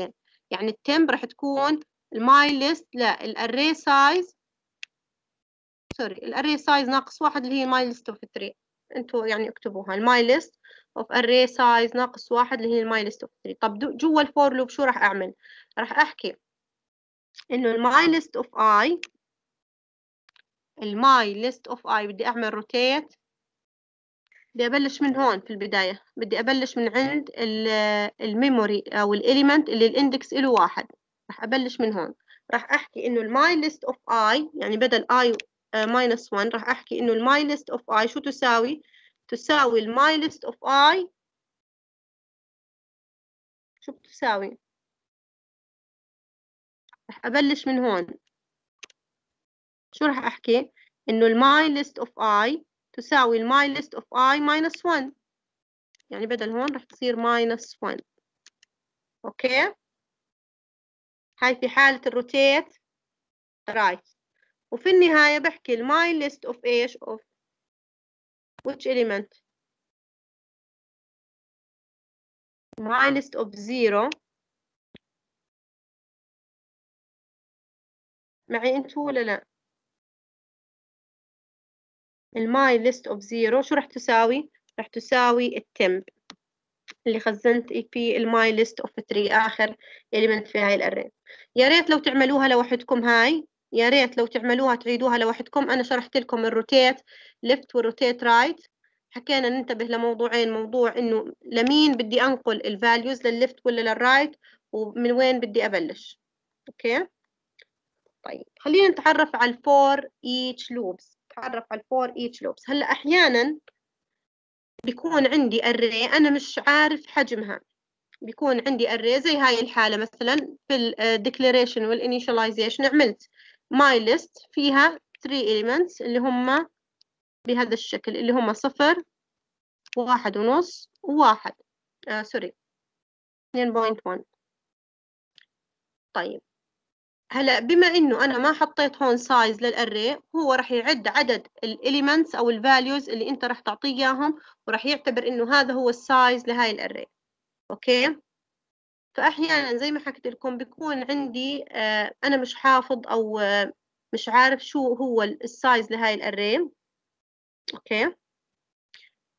يعني التمب راح تكون الماي ليست لا الأري سايز سوري الاري سايز ناقص واحد اللي هي ماي ليست اوف 3 انتوا يعني اكتبوها الماي ليست اوف اري سايز ناقص واحد اللي هي الماي ليست اوف 3 طب جوا الفور لوب شو راح اعمل راح احكي انه الماي ليست اوف اي الماي ليست اوف اي بدي اعمل روتيت بدي ابلش من هون في البدايه بدي ابلش من عند الميموري او الاليمنت اللي الاندكس له واحد راح ابلش من هون راح احكي انه الماي ليست اوف اي يعني بدل اي ماينس آه، 1 راح احكي انه الماي ليست اوف اي شو تساوي تساوي الماي ليست اوف اي شو بتساوي راح ابلش من هون شو راح احكي انه الماي ليست اوف اي تساوي الماي ليست اوف اي ماينس 1 يعني بدل هون راح تصير ماينس 1 اوكي هاي في حالة الروتيت رايت وفي النهاية بحكي my list of ايش of which element my list of zero معي انتو ولا لا الماي ليست اوف زيرو شو راح تساوي راح تساوي التمب اللي خزنت فيه بي الماي ليست اوف 3 اخر اليمنت في هاي الاري يا ريت لو تعملوها لوحدكم هاي يا ريت لو تعملوها تعيدوها لوحدكم أنا شرحت لكم الروتيت ليفت والروتيت رايت حكينا ننتبه لموضوعين موضوع إنه لمين بدي أنقل الفاليوز للليفت ولا للرايت ومن وين بدي أبلش أوكي طيب خلينا نتعرف على الفور ايتش لوبس نتعرف على الفور ايتش لوبس هلا أحيانا بيكون عندي أري أنا مش عارف حجمها بيكون عندي أري زي هاي الحالة مثلا في الديكلاريشن والإنيشاليزيشن عملت my list فيها 3 elements اللي هم بهذا الشكل اللي هم صفر واحد ونص وواحد آه سوري 2.1 طيب هلا بما انه انا ما حطيت هون سايز للاري هو راح يعد عدد الاليمنتس او الفاليوز اللي انت راح تعطيه اياهم وراح يعتبر انه هذا هو السايز لهاي الاري اوكي فأحيانا زي ما حكيت لكم بيكون عندي آه، أنا مش حافظ أو آه، مش عارف شو هو السايز لهاي الأري أوكي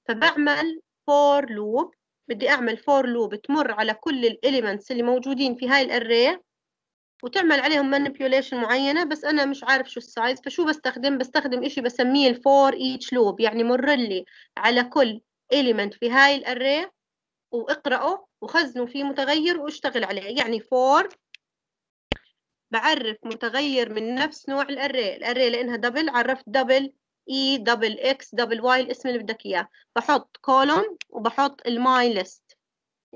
فبعمل فور لوب بدي أعمل فور لوب تمر على كل الإليمنتس اللي موجودين في هاي الأري وتعمل عليهم مانيبيوليشن معينة بس أنا مش عارف شو السايز فشو بستخدم بستخدم إشي بسميه الفور ايتش لوب يعني مر لي على كل إليمنت في هاي الأري واقرأه وخزنه في متغير واشتغل عليه يعني فور بعرف متغير من نفس نوع الاري الاري لانها دبل عرفت دبل اي دبل اكس دبل واي الاسم اللي بدك اياه بحط كولوم وبحط الماي ليست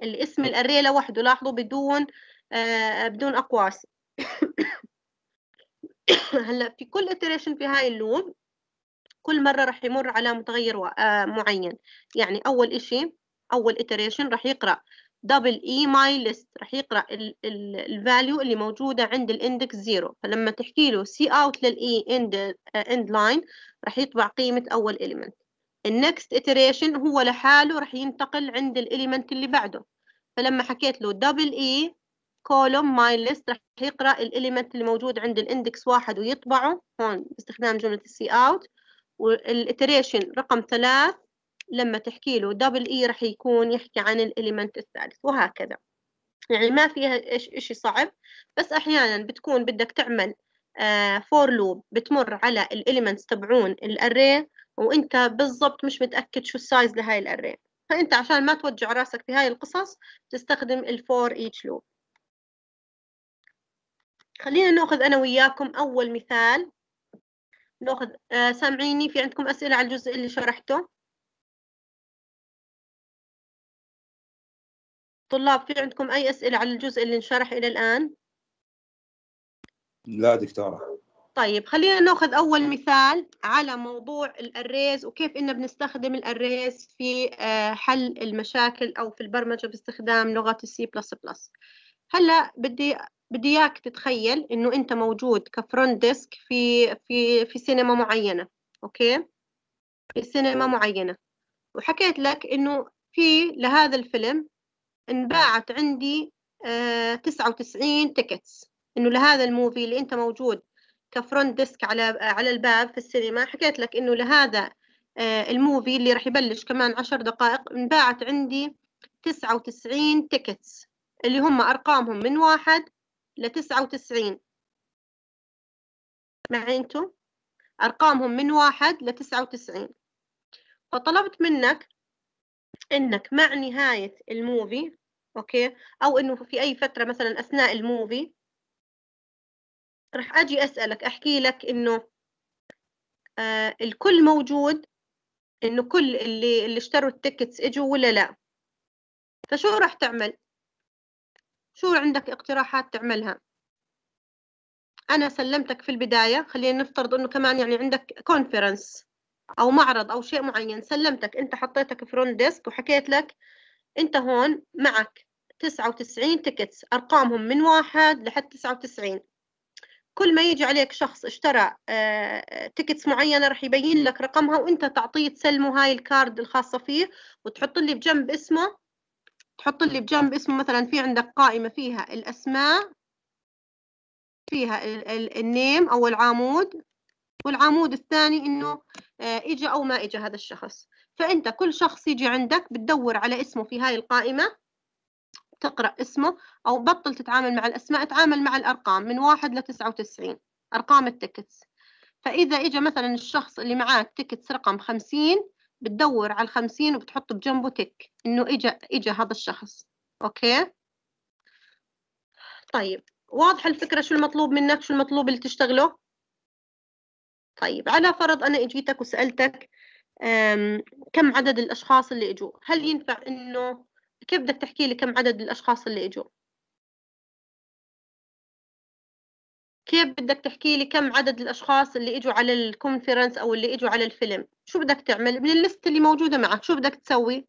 الاسم الاري لوحده لاحظوا بدون آه بدون اقواس [COUGHS] هلا في كل اتريشن في هاي اللوب كل مرة راح يمر على متغير آه، معين يعني أول إشي أول اتريشن راح يقرأ دبل اي ماي ليست راح يقرا الفاليو اللي موجوده عند الاندكس زيرو فلما تحكي له سي اوت للاي اند اند لاين راح يطبع قيمه اول اليمنت النكست iteration هو لحاله راح ينتقل عند الاليمنت اللي بعده فلما حكيت له دبل اي كولوم ماي ليست راح يقرا الاليمنت اللي موجود عند الاندكس واحد ويطبعه هون باستخدام جمله السي اوت والاتريشن رقم ثلاث لما تحكي له دبل اي e راح يكون يحكي عن الاليمنت الثالث وهكذا يعني ما فيها إش إشي صعب بس أحيانا بتكون بدك تعمل فور آه، لوب بتمر على الاليمنتس تبعون الاري وانت بالضبط مش متأكد شو السايز لهاي الاري فانت عشان ما توجع راسك في هاي القصص تستخدم الفور ايتش لوب خلينا ناخذ انا وياكم اول مثال ناخذ آه سامعيني في عندكم اسئله على الجزء اللي شرحته طلاب في عندكم أي أسئلة على الجزء اللي انشرح إلى الآن؟ لا دكتورة طيب خلينا ناخذ أول مثال على موضوع الأريز وكيف إنه بنستخدم الأريز في آه، حل المشاكل أو في البرمجة باستخدام لغة السي بلس بلس هلا بدي بدي اياك تتخيل انه انت موجود كفرونت ديسك في في في سينما معينه اوكي في سينما معينه وحكيت لك انه في لهذا الفيلم انباعت عندي آه 99 تيكتس انه لهذا الموفي اللي انت موجود كفرونت ديسك على على الباب في السينما حكيت لك انه لهذا آه الموفي اللي راح يبلش كمان عشر دقائق انباعت عندي 99 تيكتس اللي هم ارقامهم من واحد ل 99 معي انتم ارقامهم من واحد ل 99 فطلبت منك انك مع نهايه الموفي اوكي او انه في اي فتره مثلا اثناء الموفي راح اجي اسالك احكي لك انه آه الكل موجود انه كل اللي اللي اشتروا التيكتس اجوا ولا لا فشو راح تعمل شو عندك اقتراحات تعملها انا سلمتك في البدايه خلينا نفترض انه كمان يعني عندك كونفرنس او معرض او شيء معين سلمتك انت حطيتك فرونت ديسك وحكيت لك انت هون معك 99 تيكتس ارقامهم من واحد لحد 99 كل ما يجي عليك شخص اشترى تيكتس آه، معينة رح يبين لك رقمها وانت تعطيه تسلمه هاي الكارد الخاصة فيه وتحط لي بجنب اسمه تحط لي بجنب اسمه مثلا في عندك قائمة فيها الأسماء فيها النيم او العامود والعمود الثاني انه آه، اجى او ما اجى هذا الشخص فانت كل شخص يجي عندك بتدور على اسمه في هاي القائمه تقرا اسمه او بطل تتعامل مع الاسماء اتعامل مع الارقام من واحد ل 99 ارقام التيكتس فاذا اجى مثلا الشخص اللي معاه تيكتس رقم 50 بتدور على ال 50 وبتحط بجنبه تك انه اجى اجى هذا الشخص اوكي طيب واضحه الفكره شو المطلوب منك شو المطلوب اللي تشتغله طيب على فرض أنا إجيتك وسألتك كم عدد الأشخاص اللي إجوا هل ينفع إنه كيف بدك تحكي لي كم عدد الأشخاص اللي إجوا كيف بدك تحكي لي كم عدد الأشخاص اللي إجوا على الكونفرنس أو اللي إجوا على الفيلم شو بدك تعمل من الليست اللي موجودة معك شو بدك تسوي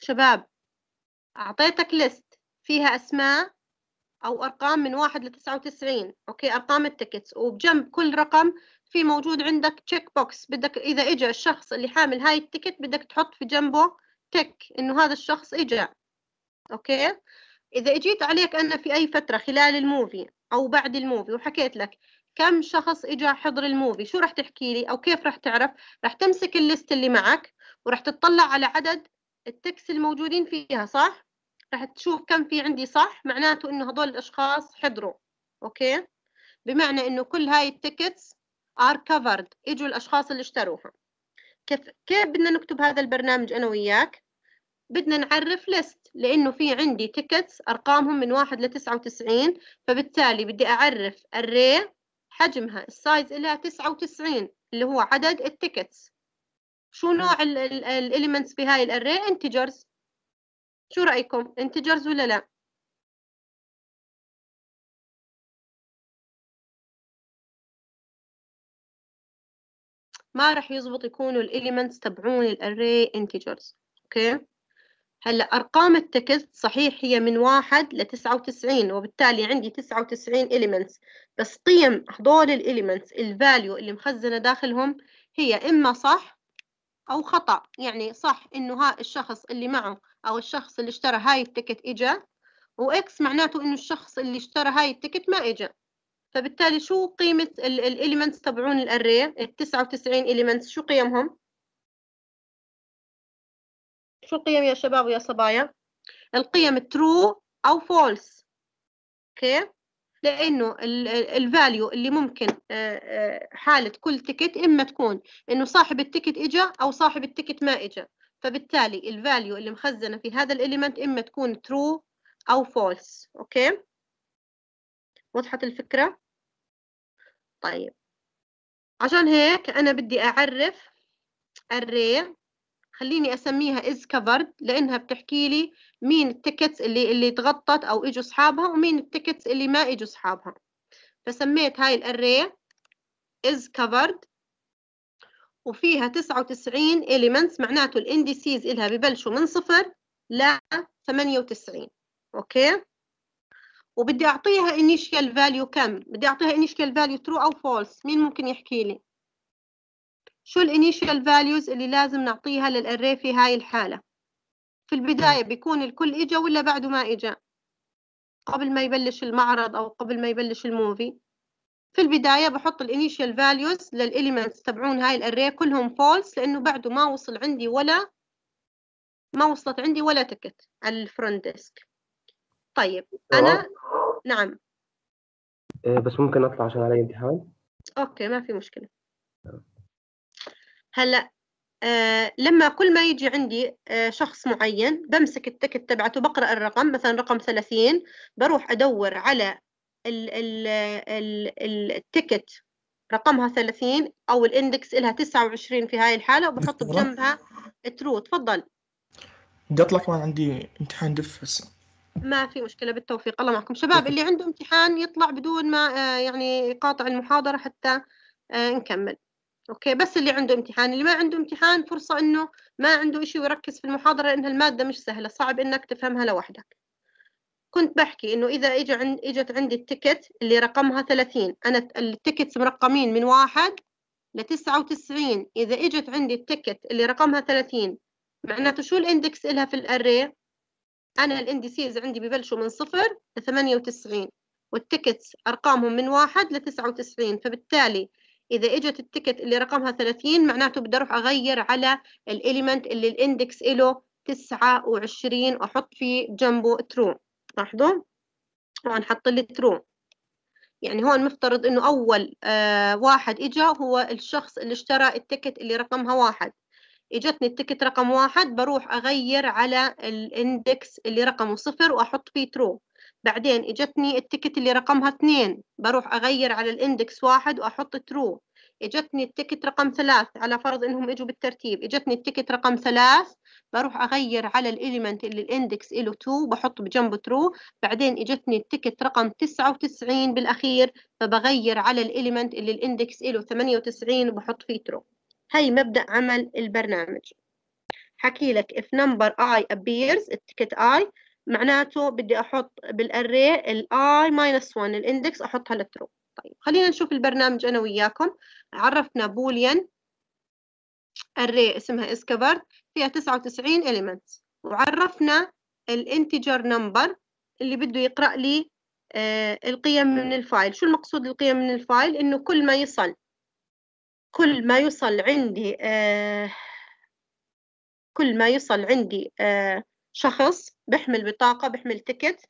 شباب أعطيتك ليست فيها أسماء أو أرقام من واحد لتسعة وتسعين أوكي أرقام التيكتس وبجنب كل رقم في موجود عندك تشيك بوكس بدك إذا إجا الشخص اللي حامل هاي التيكت بدك تحط في جنبه تك إنه هذا الشخص إجا أوكي إذا إجيت عليك أنا في أي فترة خلال الموفي أو بعد الموفي وحكيت لك كم شخص إجا حضر الموفي شو رح تحكي لي أو كيف رح تعرف رح تمسك الليست اللي معك ورح تطلع على عدد التكس الموجودين فيها صح رح تشوف كم في عندي صح معناته انه هدول الاشخاص حضروا اوكي بمعنى انه كل هاي التيكتس ار كفرد اجوا الاشخاص اللي اشتروها كيف كيف بدنا نكتب هذا البرنامج انا وياك بدنا نعرف ليست لانه في عندي تيكتس ارقامهم من 1 ل 99 فبالتالي بدي اعرف الري حجمها السايز لها 99 اللي هو عدد التيكتس شو نوع الاليمنتس بهاي الاري انتجرز شو رأيكم انتجرز ولا لا ما رح يزبط يكونوا الاليمنتس تبعون الاري انتجرز اوكي هلا ارقام التكست صحيح هي من واحد لتسعة وتسعين وبالتالي عندي تسعة وتسعين elements بس قيم هذول الاليمنتس الفاليو اللي مخزنه داخلهم هي اما صح أو خطأ يعني صح إنه ها الشخص اللي معه أو الشخص اللي اشترى هاي التيكت إجا وإكس معناته إنه الشخص اللي اشترى هاي التيكت ما إجا فبالتالي شو قيمة الإليمنتس تبعون الأري ال 99 إليمنتس شو قيمهم؟ شو قيم يا شباب ويا صبايا؟ القيم ترو أو فولس أوكي لانه الفاليو اللي ممكن آه، آه، حاله كل تيكت اما تكون انه صاحب التيكت اجى او صاحب التيكت ما اجى فبالتالي الفاليو اللي مخزنه في هذا الاليمنت اما تكون ترو او فولس اوكي وضحت الفكره طيب عشان هيك انا بدي اعرف array خليني اسميها از كفرد لانها بتحكي لي مين التيكتس اللي اللي تغطت او اجوا اصحابها ومين التيكتس اللي ما اجوا اصحابها فسميت هاي الاري از كفرد وفيها 99 elements معناته الانديسيز إلها ببلشوا من صفر ل 98 اوكي وبدي اعطيها initial value كم بدي اعطيها initial value true او false مين ممكن يحكي لي شو الانيشال فاليوز اللي لازم نعطيها للاري في هاي الحالة في البداية نعم. بيكون الكل إجا ولا بعده ما إجا قبل ما يبلش المعرض أو قبل ما يبلش الموفي في البداية بحط الانيشال فاليوز للإليمنتس تبعون هاي الاري كلهم فولس لأنه بعده ما وصل عندي ولا ما وصلت عندي ولا تكت على الفرونت ديسك طيب أنا نعم آه، بس ممكن أطلع عشان علي امتحان أوكي ما في مشكلة هلا آه لما كل ما يجي عندي آه شخص معين بمسك التكت تبعته بقرا الرقم مثلا رقم 30 بروح ادور على التكت رقمها 30 او الاندكس لها 29 في هاي الحاله وبحط بجنبها ترو تفضل بدي اطلع كمان عندي امتحان دف هسه ما في مشكله بالتوفيق الله معكم شباب اللي عنده امتحان يطلع بدون ما آه، يعني يقاطع المحاضره حتى آه، نكمل اوكي بس اللي عنده امتحان اللي ما عنده امتحان فرصه انه ما عنده شيء ويركز في المحاضره لان الماده مش سهله صعب انك تفهمها لوحدك كنت بحكي انه اذا اجى عند اجت عندي التيكت اللي رقمها 30 انا التيكتس مرقمين من واحد ل 99 اذا اجت عندي التيكت اللي رقمها 30 معناته شو الاندكس إلها في الاري انا الاندسيز عندي ببلشوا من صفر ل 98 والتيكتس ارقامهم من واحد ل 99 فبالتالي اذا اجت التيكت اللي رقمها 30 معناته بدي اروح اغير على الاليمنت اللي الاندكس له 29 واحط فيه جنبه ترو لاحظوا هون حط لي ترو يعني هون مفترض انه اول آه واحد اجى هو الشخص اللي اشترى التيكت اللي رقمها واحد اجتني التيكت رقم واحد بروح اغير على الاندكس اللي رقمه صفر واحط فيه ترو بعدين اجتني التكت اللي رقمها اثنين بروح اغير على الاندكس واحد واحط ترو اجتني التكت رقم ثلاث على فرض انهم اجوا بالترتيب اجتني التكت رقم ثلاث بروح اغير على الاليمنت اللي الاندكس له تو بحط بجنبه ترو بعدين اجتني التكت رقم 99 بالاخير فبغير على الاليمنت اللي الاندكس له 98 وبحط فيه ترو هي مبدا عمل البرنامج حكي لك if number i appears التكت i معناته بدي احط بالاري الاي ماينس 1 الاندكس احطها للترو طيب خلينا نشوف البرنامج انا وياكم عرفنا بوليان اري اسمها اسكفرد فيها 99 element وعرفنا الانتجر نمبر اللي بده يقرأ لي آه، القيم من الفايل شو المقصود القيم من الفايل انه كل ما يصل كل ما يصل عندي آه، كل ما يصل عندي آه شخص بحمل بطاقة بحمل تيكت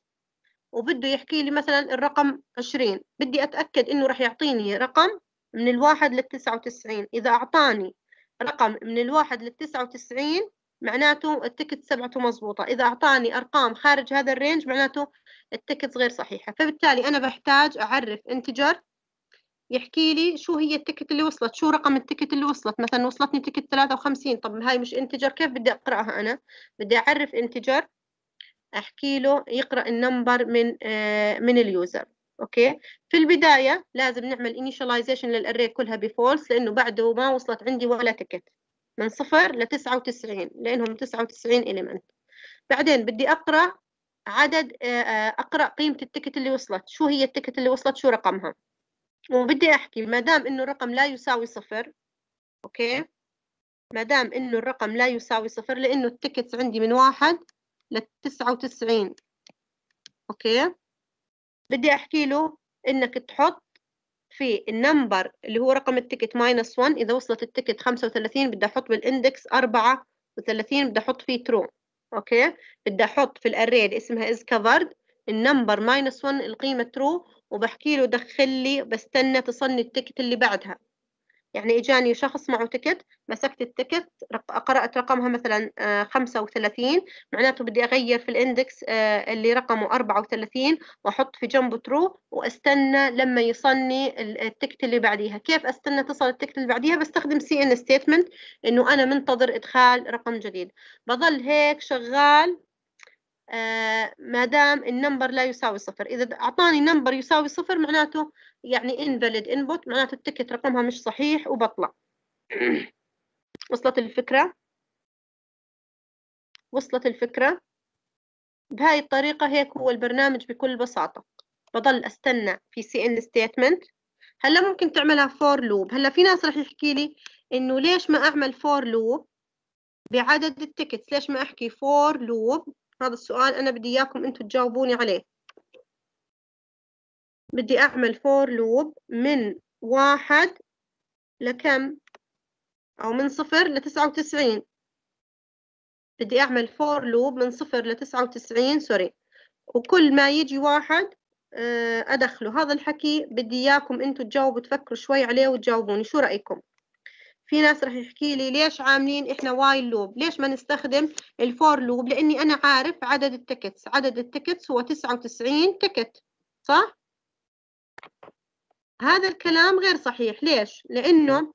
وبده يحكي لي مثلا الرقم 20 بدي أتأكد إنه رح يعطيني رقم من الواحد للتسعة وتسعين إذا أعطاني رقم من الواحد للتسعة وتسعين معناته التيكت سبعته مظبوطة إذا أعطاني أرقام خارج هذا الرينج معناته التيكت غير صحيحة فبالتالي أنا بحتاج أعرف انتجر يحكي لي شو هي التكت اللي وصلت شو رقم التكت اللي وصلت مثلا وصلتني تكت 53 طب هاي مش انتجر كيف بدي اقراها انا بدي اعرف انتجر احكي له يقرا النمبر من آه من اليوزر اوكي في البدايه لازم نعمل انيشاليزيشن للاري كلها بفولس لانه بعده ما وصلت عندي ولا تكت من صفر ل 99 لانهم 99 اليمنت بعدين بدي اقرا عدد آه،, آه اقرا قيمه التكت اللي وصلت شو هي التكت اللي وصلت شو رقمها وبدي أحكي ما دام إنه الرقم لا يساوي صفر أوكي ما دام إنه الرقم لا يساوي صفر لأنه التيكتس عندي من واحد لتسعة وتسعين أوكي بدي أحكي له إنك تحط في النمبر اللي هو رقم التيكت ماينس 1 إذا وصلت التيكت 35 بدي أحط بالإندكس 34 بدي أحط فيه ترو أوكي بدي أحط في الأري اللي اسمها از كفرد النمبر ماينس 1 القيمة ترو وبحكي له دخل لي بستنى تصني التكت اللي بعدها يعني إجاني شخص معه تكت مسكت التكت قرأت رقمها مثلا 35 آه، معناته بدي أغير في الإندكس آه، اللي رقمه 34 وأحط في جنبه ترو وأستنى لما يصلني التكت اللي بعديها كيف أستنى تصل التكت اللي بعديها بستخدم سي إن ستيتمنت إنه أنا منتظر إدخال رقم جديد بظل هيك شغال آه، ما دام النمبر لا يساوي صفر إذا أعطاني نمبر يساوي صفر معناته يعني invalid input معناته التكت رقمها مش صحيح وبطلع [CLEARS THROAT] وصلت الفكرة وصلت الفكرة بهاي الطريقة هيك هو البرنامج بكل بساطة بضل استنى في سي ان ستيتمنت هلا ممكن تعملها فور لوب هلا في ناس رح يحكي لي انه ليش ما اعمل فور لوب بعدد التيكتس ليش ما احكي فور لوب هذا السؤال أنا بدي إياكم أنتوا تجاوبوني عليه بدي أعمل فور لوب من واحد لكم أو من صفر لتسعة وتسعين بدي أعمل فور لوب من صفر لتسعة وتسعين سوري وكل ما يجي واحد آه، أدخله هذا الحكي بدي إياكم أنتوا تجاوبوا تفكروا شوي عليه وتجاوبوني شو رأيكم؟ في ناس رح يحكي لي ليش عاملين احنا وايل لوب ليش ما نستخدم الفور لوب لاني انا عارف عدد التيكتس عدد التيكتس هو 99 تيكت صح هذا الكلام غير صحيح ليش لانه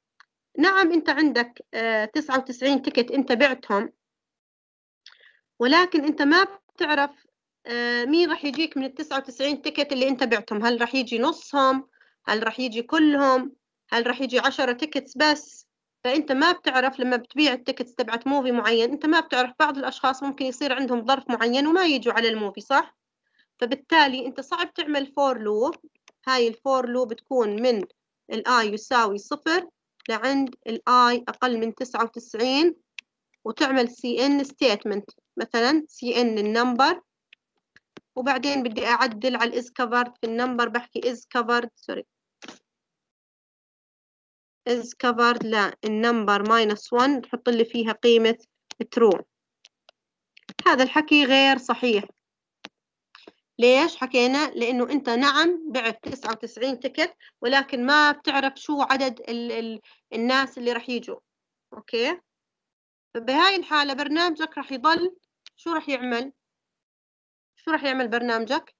نعم انت عندك آه 99 تيكت انت بعتهم ولكن انت ما بتعرف آه مين رح يجيك من ال 99 تيكت اللي انت بعتهم هل رح يجي نصهم هل رح يجي كلهم هل رح يجي 10 تيكتس بس فانت ما بتعرف لما بتبيع التيكتس تبعت موفي معين انت ما بتعرف بعض الاشخاص ممكن يصير عندهم ظرف معين وما يجوا على الموفي صح فبالتالي انت صعب تعمل فور لوب هاي الفور لوب بتكون من الاي يساوي صفر لعند الاي اقل من تسعة وتسعين وتعمل سي ان ستيتمنت مثلا سي ان النمبر وبعدين بدي اعدل على الاز كفرد في النمبر بحكي از كفرد سوري is covered لا النمبر minus 1 تحط اللي فيها قيمة true هذا الحكي غير صحيح ليش حكينا لأنه أنت نعم بعت 99 تكت ولكن ما بتعرف شو عدد ال ال الناس اللي رح يجوا أوكي فبهاي الحالة برنامجك رح يضل شو رح يعمل شو رح يعمل برنامجك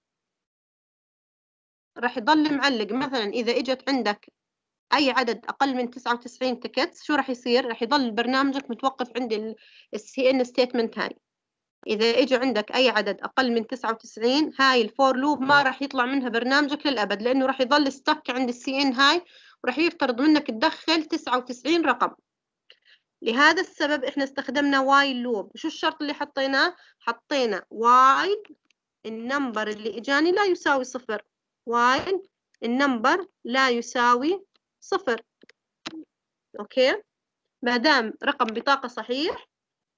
رح يضل معلق مثلا إذا إجت عندك اي عدد اقل من 99 تيكتس شو راح يصير راح يضل برنامجك متوقف عند السي ان ستيتمنت هاي اذا اجى عندك اي عدد اقل من 99 هاي الفور لوب ما راح يطلع منها برنامجك للابد لانه راح يضل ستك عند السي ان هاي وراح يفترض منك تدخل 99 رقم لهذا السبب احنا استخدمنا وايل لوب شو الشرط اللي حطيناه حطينا وايل النمبر اللي اجاني لا يساوي صفر وايل النمبر لا يساوي صفر أوكي ما دام رقم بطاقة صحيح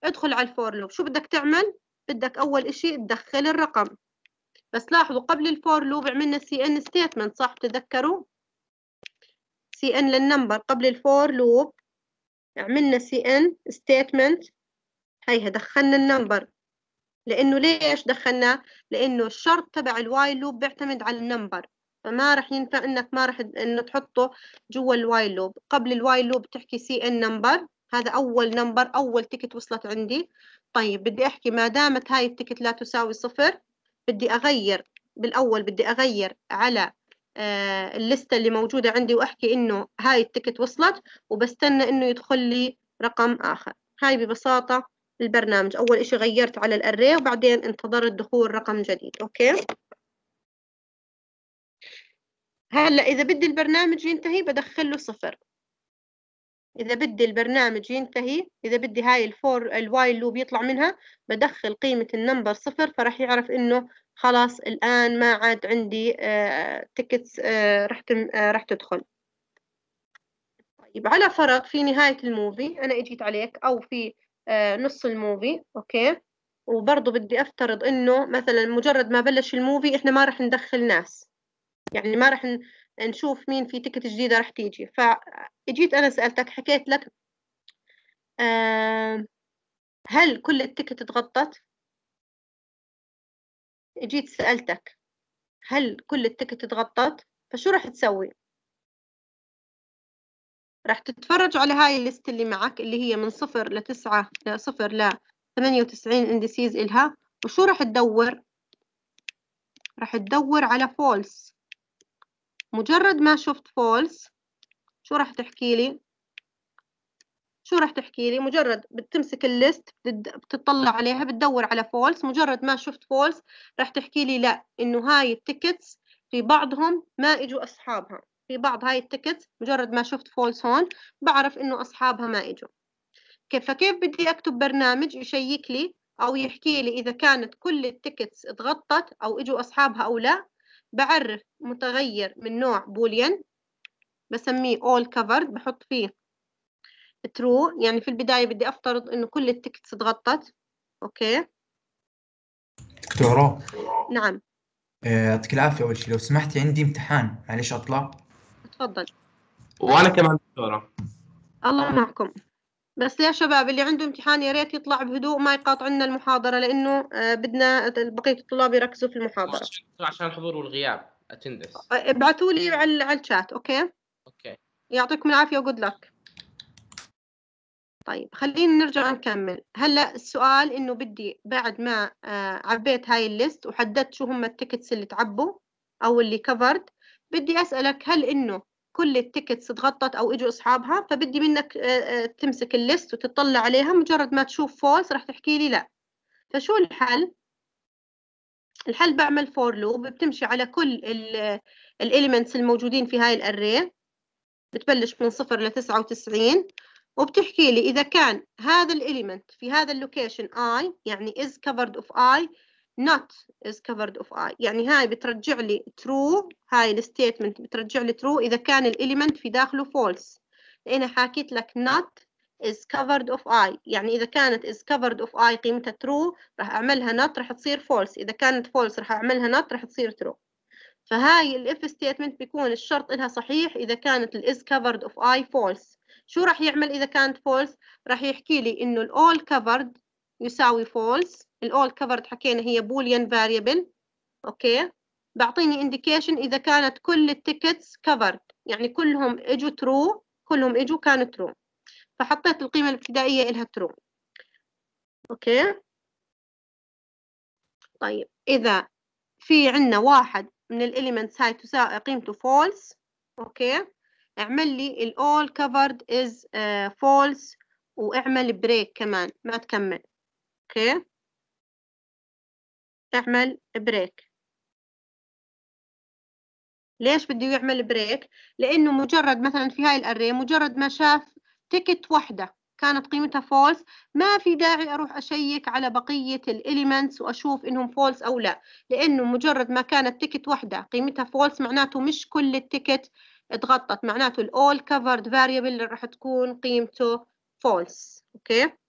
ادخل على الفور لوب شو بدك تعمل بدك أول إشي تدخل الرقم بس لاحظوا قبل الفور لوب عملنا سي ان ستيتمنت صح بتتذكروا سي ان للنمبر قبل الفور لوب عملنا سي ان ستيتمنت هيها دخلنا النمبر لانه ليش دخلناه لانه الشرط تبع الواي لوب بيعتمد على النمبر فما راح ينفع انك ما راح انه تحطه جوا الوايل لوب قبل الوايل لوب تحكي سي ان نمبر هذا اول نمبر اول تيكت وصلت عندي طيب بدي احكي ما دامت هاي التيكت لا تساوي صفر بدي اغير بالاول بدي اغير على آه، الليسته اللي موجوده عندي واحكي انه هاي التيكت وصلت وبستنى انه يدخل لي رقم اخر هاي ببساطه البرنامج اول اشي غيرت على الاري وبعدين انتظرت دخول رقم جديد اوكي هلا إذا بدي البرنامج ينتهي بدخل له صفر إذا بدي البرنامج ينتهي إذا بدي هاي الفور الوايل لوب يطلع منها بدخل قيمة النمبر صفر فراح يعرف إنه خلاص الآن ما عاد عندي آه تيكتس آه رح آه رح تدخل طيب على فرض في نهاية الموفي أنا إجيت عليك أو في آه نص الموفي أوكي وبرضه بدي أفترض إنه مثلا مجرد ما بلش الموفي إحنا ما رح ندخل ناس يعني ما راح نشوف مين في تكت جديدة راح تيجي فاجيت أنا سألتك حكيت لك هل كل التكت تغطت؟ اجيت سألتك هل كل التكت تغطت؟ فشو راح تسوي؟ راح تتفرج على هاي الليست اللي معك اللي هي من صفر لتسعة صفر لثمانية وتسعين اندسيز إلها وشو راح تدور؟ راح تدور على فولس مجرد ما شفت فولس شو راح تحكي لي شو راح تحكي لي مجرد بتمسك الليست بتطلع عليها بتدور على فولس مجرد ما شفت فولس راح تحكي لي لا انه هاي التيكتس في بعضهم ما اجوا اصحابها في بعض هاي التيكتس مجرد ما شفت فولس هون بعرف انه اصحابها ما اجوا كيف فكيف بدي اكتب برنامج يشيك لي او يحكي لي اذا كانت كل التيكتس اتغطت او اجوا اصحابها او لا بعرف متغير من نوع بوليان بسميه all covered بحط فيه true يعني في البداية بدي أفترض إنه كل التيكتس اتغطت أوكي دكتورة نعم آه، يعطيك العافية أول شيء لو سمحتي عندي امتحان معلش أطلع تفضل وأنا كمان دكتورة الله معكم بس يا شباب اللي عنده امتحان يا ريت يطلع بهدوء ما يقاطع لنا المحاضره لانه آه، بدنا بقيه الطلاب يركزوا في المحاضره عشان الحضور والغياب اتندس آه، ابعثوا لي على الشات اوكي اوكي يعطيكم العافيه وجود لك طيب خلينا نرجع نكمل هلا السؤال انه بدي بعد ما آه، عبيت هاي الليست وحددت شو هم التيكتس اللي تعبوا او اللي كفرد بدي اسالك هل انه كل التيكتس اتغطت او اجوا اصحابها فبدي منك آه، آه، تمسك الليست وتطلع عليها مجرد ما تشوف فولس راح تحكي لي لا فشو الحل الحل بعمل فور لوب بتمشي على كل الاليمنتس آه، الموجودين في هاي الاري بتبلش من صفر ل 99 وبتحكي لي اذا كان هذا الاليمنت في هذا اللوكيشن i يعني is covered of i not is covered of i يعني هاي بترجع لي true هاي الستيتمنت بترجع لي true إذا كان الإليمنت في داخله false لأن حاكيت لك not is covered of i يعني إذا كانت is covered of i قيمتها true راح أعملها not راح تصير false إذا كانت false راح أعملها not راح تصير true فهاي الاف ستيتمنت بيكون الشرط إلها صحيح إذا كانت is covered of i false شو راح يعمل إذا كانت false راح يحكي لي إنه ال all covered يساوي false الاول كفرد حكينا هي بوليان variable اوكي بعطيني انديكيشن اذا كانت كل التيكتس كفرد يعني كلهم اجوا ترو كلهم اجوا كانوا ترو فحطيت القيمه الابتدائيه لها ترو اوكي طيب اذا في عندنا واحد من الاليمنتس هاي تساوي قيمته false اوكي اعمل لي الاول كفرد از فولس واعمل بريك كمان ما تكمل اوكي اعمل بريك ليش بده يعمل بريك لانه مجرد مثلا في هاي الاري مجرد ما شاف تيكت واحده كانت قيمتها فولس ما في داعي اروح اشيك على بقيه الاليمنتس واشوف انهم فولس او لا لانه مجرد ما كانت تيكت واحده قيمتها فولس معناته مش كل التيكت اتغطت معناته الاول كفرد فاريبل اللي راح تكون قيمته فولس اوكي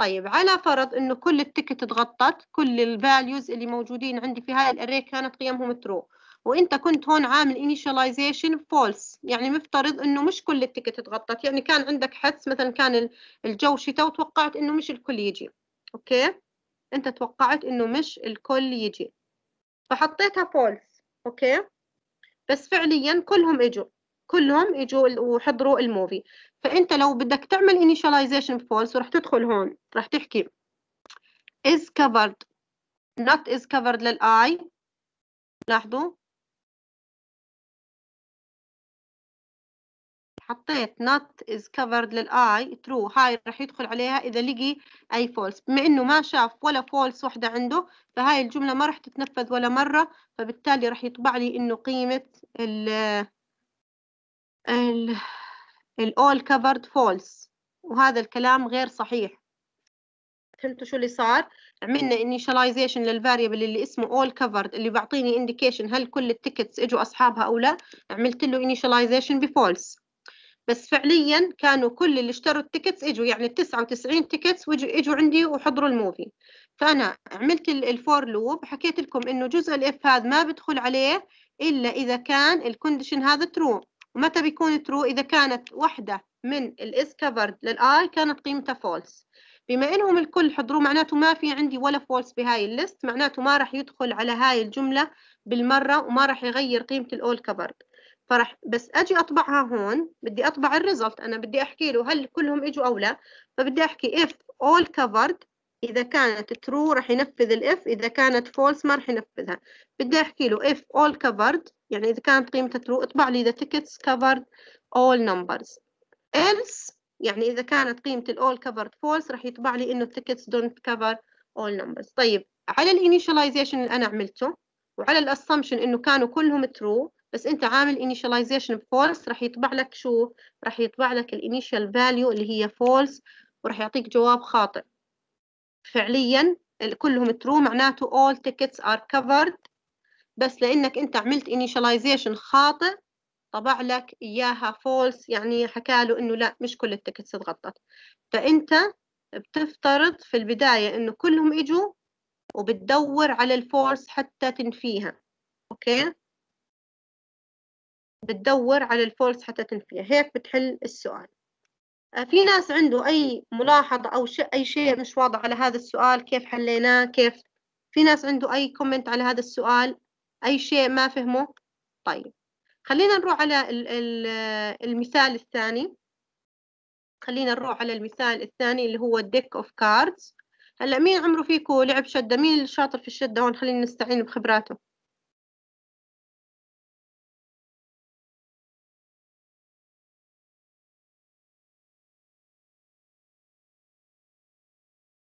طيب على فرض انه كل التيكت اتغطت كل الفاليوز اللي موجودين عندي في هاي الاري كانت قيمهم ترو وانت كنت هون عامل initialization false يعني مفترض انه مش كل التيكت اتغطت يعني كان عندك حدس مثلا كان الجو شتاء وتوقعت انه مش الكل يجي اوكي انت توقعت انه مش الكل يجي فحطيتها false اوكي بس فعليا كلهم اجوا كلهم اجوا وحضروا الموفي فانت لو بدك تعمل initialization false ورح تدخل هون رح تحكي is covered not is covered للاي لاحظوا حطيت not is covered للاي true هاي رح يدخل عليها اذا لقي اي false بما انه ما شاف ولا false وحده عنده فهاي الجمله ما رح تتنفذ ولا مره فبالتالي رح يطبع لي انه قيمه ال ال all covered false وهذا الكلام غير صحيح فهمتوا شو اللي صار عملنا initialization للفاريبل اللي اسمه all covered اللي بعطيني indication هل كل التيكتس اجوا اصحابها او لا عملت له initialization بفولس بس فعليا كانوا كل اللي اشتروا التيكتس اجوا يعني 99 تيكتس اجوا عندي وحضروا الموفي فانا عملت الفور لوب حكيت لكم انه جزء الاف هذا ما بدخل عليه الا اذا كان الكونديشن هذا true ومتى بيكون ترو إذا كانت واحدة من الاس كفرد للآي كانت قيمتها فولس بما إنهم الكل حضروا معناته ما في عندي ولا فولس بهاي الليست معناته ما راح يدخل على هاي الجملة بالمرة وما راح يغير قيمة الأول كفرد فرح بس أجي أطبعها هون بدي أطبع الريزلت أنا بدي أحكي له هل كلهم إجوا أو لا فبدي أحكي if all covered إذا كانت true راح ينفذ الإف إذا كانت false ما راح ينفذها بدي أحكي له if all covered يعني إذا كانت قيمته true اطبع لي the tickets covered all numbers else يعني إذا كانت قيمة all covered false راح يطبع لي إنه tickets don't cover all numbers طيب على ال initialization اللي أنا عملته وعلى ال assumption إنه كانوا كلهم true بس انت عامل initialization false راح يطبع لك شو راح يطبع لك initial value اللي هي false وراح يعطيك جواب خاطئ فعليا كلهم ترو معناته all tickets are covered بس لانك انت عملت initialization خاطئ طبع لك اياها false يعني حكى له انه لا مش كل التيكتس اتغطت فانت بتفترض في البدايه انه كلهم اجوا وبتدور على الفورس حتى تنفيها اوكي بتدور على الفورس حتى تنفيها هيك بتحل السؤال آه، في ناس عنده أي ملاحظة أو شيء أي شيء مش واضح على هذا السؤال كيف حليناه كيف في ناس عنده أي كومنت على هذا السؤال أي شيء ما فهمه طيب خلينا نروح على المثال الثاني خلينا نروح على المثال الثاني اللي هو الديك اوف كاردز هلا مين عمره فيكم لعب شده مين اللي شاطر في الشده هون خلينا نستعين بخبراته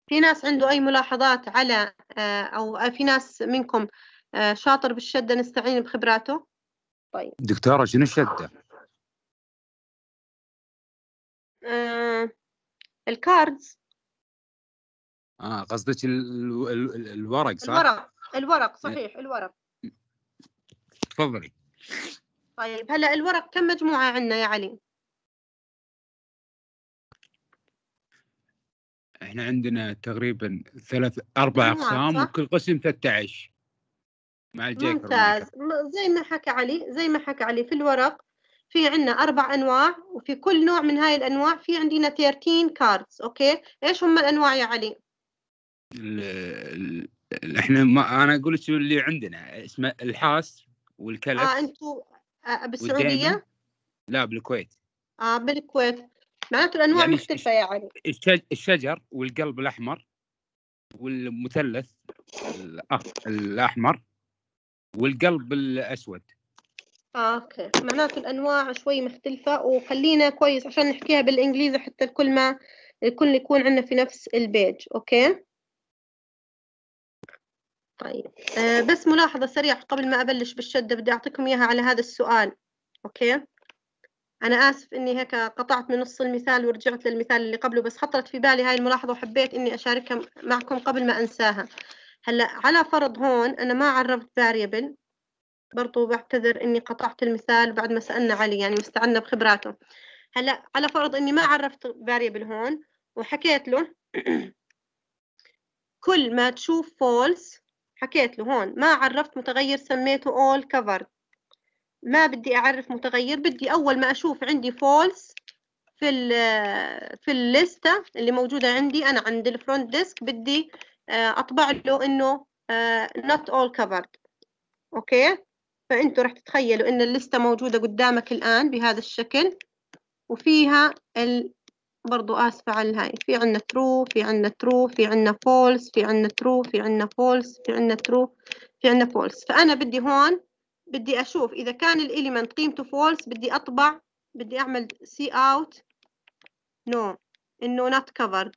في ناس عنده أي ملاحظات على آه، أو في ناس منكم آه، شاطر بالشدة نستعين بخبراته طيب دكتورة شنو الشدة؟ آه الكاردز اه قصدك الورق صح؟ الورق الورق صحيح إيه. الورق تفضلي طيب هلا الورق كم مجموعة عندنا يا علي؟ احنا عندنا تقريبا ثلاث اربع نعم، اقسام وكل قسم 13 مع الجيكر ممتاز زي ما حكى علي زي ما حكى علي في الورق في عندنا اربع انواع وفي كل نوع من هاي الانواع في عندنا 13 كاردز اوكي ايش هم الانواع يا علي الـ الـ احنا ما انا اقول لك اللي عندنا اسمه الحاس والكلف اه انتم آه، بالسعوديه لا بالكويت اه بالكويت معناته الانواع يعني مختلفه يعني الشجر والقلب الاحمر والمثلث الاحمر والقلب الاسود آه، اوكي معناته الانواع شوي مختلفه وخلينا كويس عشان نحكيها بالانجليزي حتى الكل ما الكل يكون عندنا في نفس البيج اوكي طيب آه بس ملاحظه سريعه قبل ما ابلش بالشده بدي اعطيكم اياها على هذا السؤال اوكي أنا آسف إني هيك قطعت من نص المثال ورجعت للمثال اللي قبله بس خطرت في بالي هاي الملاحظة وحبيت إني أشاركها معكم قبل ما أنساها هلا على فرض هون أنا ما عرفت variable برضو بعتذر إني قطعت المثال بعد ما سألنا علي يعني واستعنا بخبراته هلا على فرض إني ما عرفت variable هون وحكيت له [CLEARS THROAT] كل ما تشوف false حكيت له هون ما عرفت متغير سميته all covered ما بدي أعرف متغير بدي أول ما أشوف عندي فولس في ال في الليستة اللي موجودة عندي أنا عند الفرونت ديسك بدي آه، أطبع له إنه آه، not all covered أوكي فأنتوا رح تتخيلوا إن الليستة موجودة قدامك الآن بهذا الشكل وفيها ال برضو آسفة على الهاي في عنا true في عنا true في عنا false في عنا true في عنا false في عنا true في عنا false فأنا بدي هون بدي أشوف إذا كان الإليمنت قيمته فولس بدي أطبع بدي أعمل سي أوت نو إنه not covered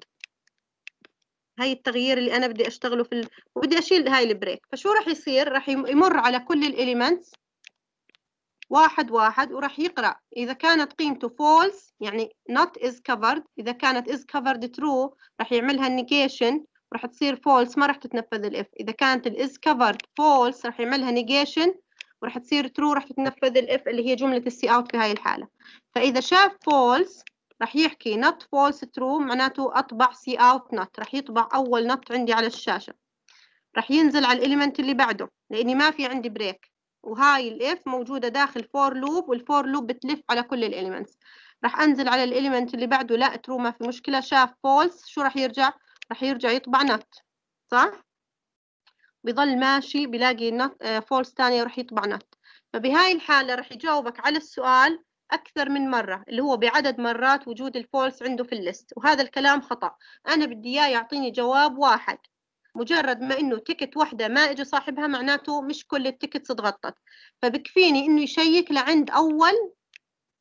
هاي التغيير اللي أنا بدي أشتغله في ال... وبدي أشيل هاي البريك فشو راح يصير راح يمر على كل الإليمنتس واحد واحد وراح يقرأ إذا كانت قيمته false يعني not is covered إذا كانت is covered true راح يعملها negation وراح تصير false ما راح تتنفذ الإف إذا كانت is covered false راح يعملها negation وراح تصير ترو راح تتنفذ الاف اللي هي جمله السي اوت في هاي الحاله فاذا شاف فولس راح يحكي نوت فولس ترو معناته اطبع سي اوت نوت راح يطبع اول نوت عندي على الشاشه راح ينزل على الاليمنت اللي بعده لاني ما في عندي بريك وهاي الاف موجوده داخل فور لوب والفور لوب بتلف على كل الاليمنتس راح انزل على الاليمنت اللي بعده لا ترو ما في مشكله شاف فولس شو راح يرجع راح يرجع يطبع نوت صح بضل ماشي بلاقي نت آه، فولس ثانية رح يطبع نت فبهاي الحالة راح يجاوبك على السؤال أكثر من مرة اللي هو بعدد مرات وجود الفولس عنده في الليست وهذا الكلام خطأ أنا بدي إياه يعطيني جواب واحد مجرد ما إنه تيكت واحدة ما إجى صاحبها معناته مش كل التيكتس اتغطت فبكفيني إنه يشيك لعند أول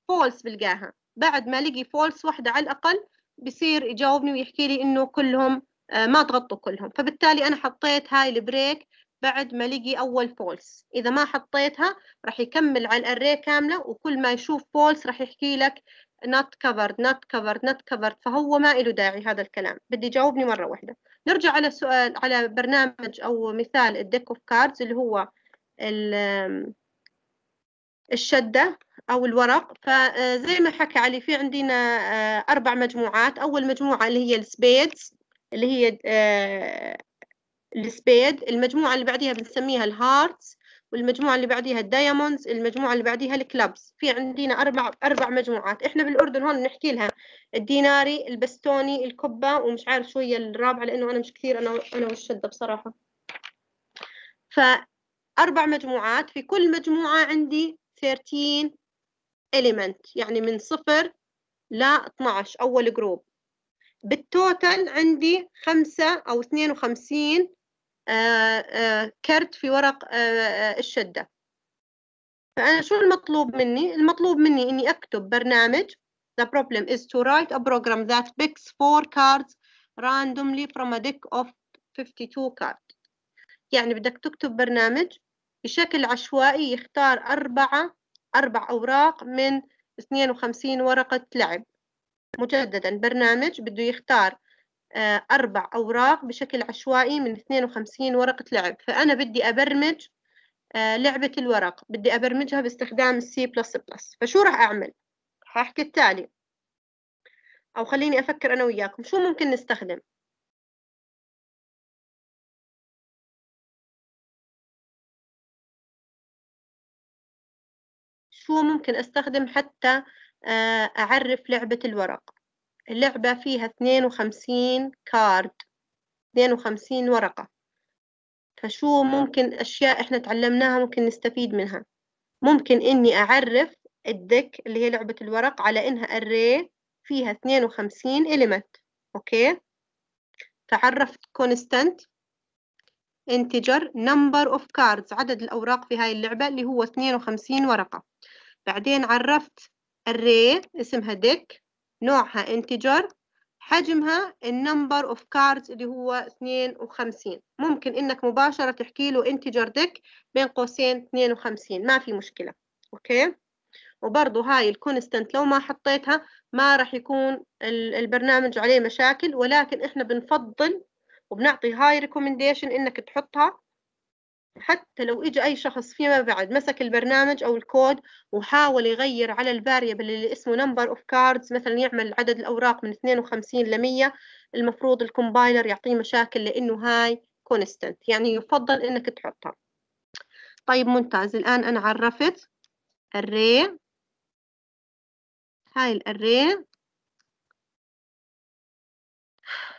فولس بلقاها بعد ما لقي فولس واحدة على الأقل بصير يجاوبني ويحكي لي إنه كلهم آه، ما تغطوا كلهم فبالتالي أنا حطيت هاي البريك بعد ما لقي أول فولس إذا ما حطيتها راح يكمل على الأري كاملة وكل ما يشوف فولس راح يحكي لك not covered not covered not covered فهو ما له داعي هذا الكلام بدي جاوبني مرة واحدة نرجع على سؤال على برنامج أو مثال الديك اوف كاردز اللي هو الشدة أو الورق فزي آه، ما حكى علي في عندنا آه، أربع مجموعات أول مجموعة اللي هي السبيدز اللي هي آه، السبيد المجموعة اللي بعديها بنسميها الهارتس والمجموعة اللي بعديها الدايموندز المجموعة اللي بعديها الكلبس في عندنا أربع أربع مجموعات إحنا بالأردن هون نحكي لها الديناري البستوني الكبة ومش عارف شوية الرابعة لأنه أنا مش كثير أنا أنا والشدة بصراحة فأربع مجموعات في كل مجموعة عندي 13 element يعني من صفر ل 12 أول جروب بالتوتال عندي خمسة أو 52 آه، آه، كرت في ورق آه، الشدة فأنا شو المطلوب مني؟ المطلوب مني إني أكتب برنامج The problem is to write a program that picks four cards randomly from a deck of 52 cards يعني بدك تكتب برنامج بشكل عشوائي يختار أربعة أربع أوراق من 52 ورقة لعب مجددا برنامج بده يختار آه، أربع أوراق بشكل عشوائي من 52 ورقة لعب فأنا بدي أبرمج آه، لعبة الورق بدي أبرمجها باستخدام السي بلس بلس فشو راح أعمل؟ هحكي التالي أو خليني أفكر أنا وياكم شو ممكن نستخدم؟ شو ممكن أستخدم حتى آه، أعرف لعبة الورق اللعبة فيها اثنين وخمسين كارد اثنين وخمسين ورقة فشو نعم. ممكن أشياء إحنا تعلمناها ممكن نستفيد منها ممكن إني أعرف الدك اللي هي لعبة الورق على إنها أري فيها اثنين وخمسين إليمنت أوكي فعرفت كونستنت انتجر نمبر اوف كاردز عدد الأوراق في هاي اللعبة اللي هو 52 ورقة بعدين عرفت array اسمها ديك نوعها integer حجمها النمبر اوف كاردز اللي هو 52 ممكن انك مباشره تحكي له انتجر ديك بين قوسين 52 ما في مشكله اوكي وبرضه هاي الكونستنت لو ما حطيتها ما راح يكون البرنامج عليه مشاكل ولكن احنا بنفضل وبنعطي هاي ريكومنديشن انك تحطها حتى لو إجى أي شخص فيما بعد مسك البرنامج أو الكود وحاول يغير على الفاريبل اللي اسمه نمبر أوف كاردز مثلا يعمل عدد الأوراق من 52 ل 100 المفروض الكومبايلر يعطيه مشاكل لأنه هاي كونستنت يعني يفضل إنك تحطها طيب ممتاز الآن أنا عرفت الري هاي الأري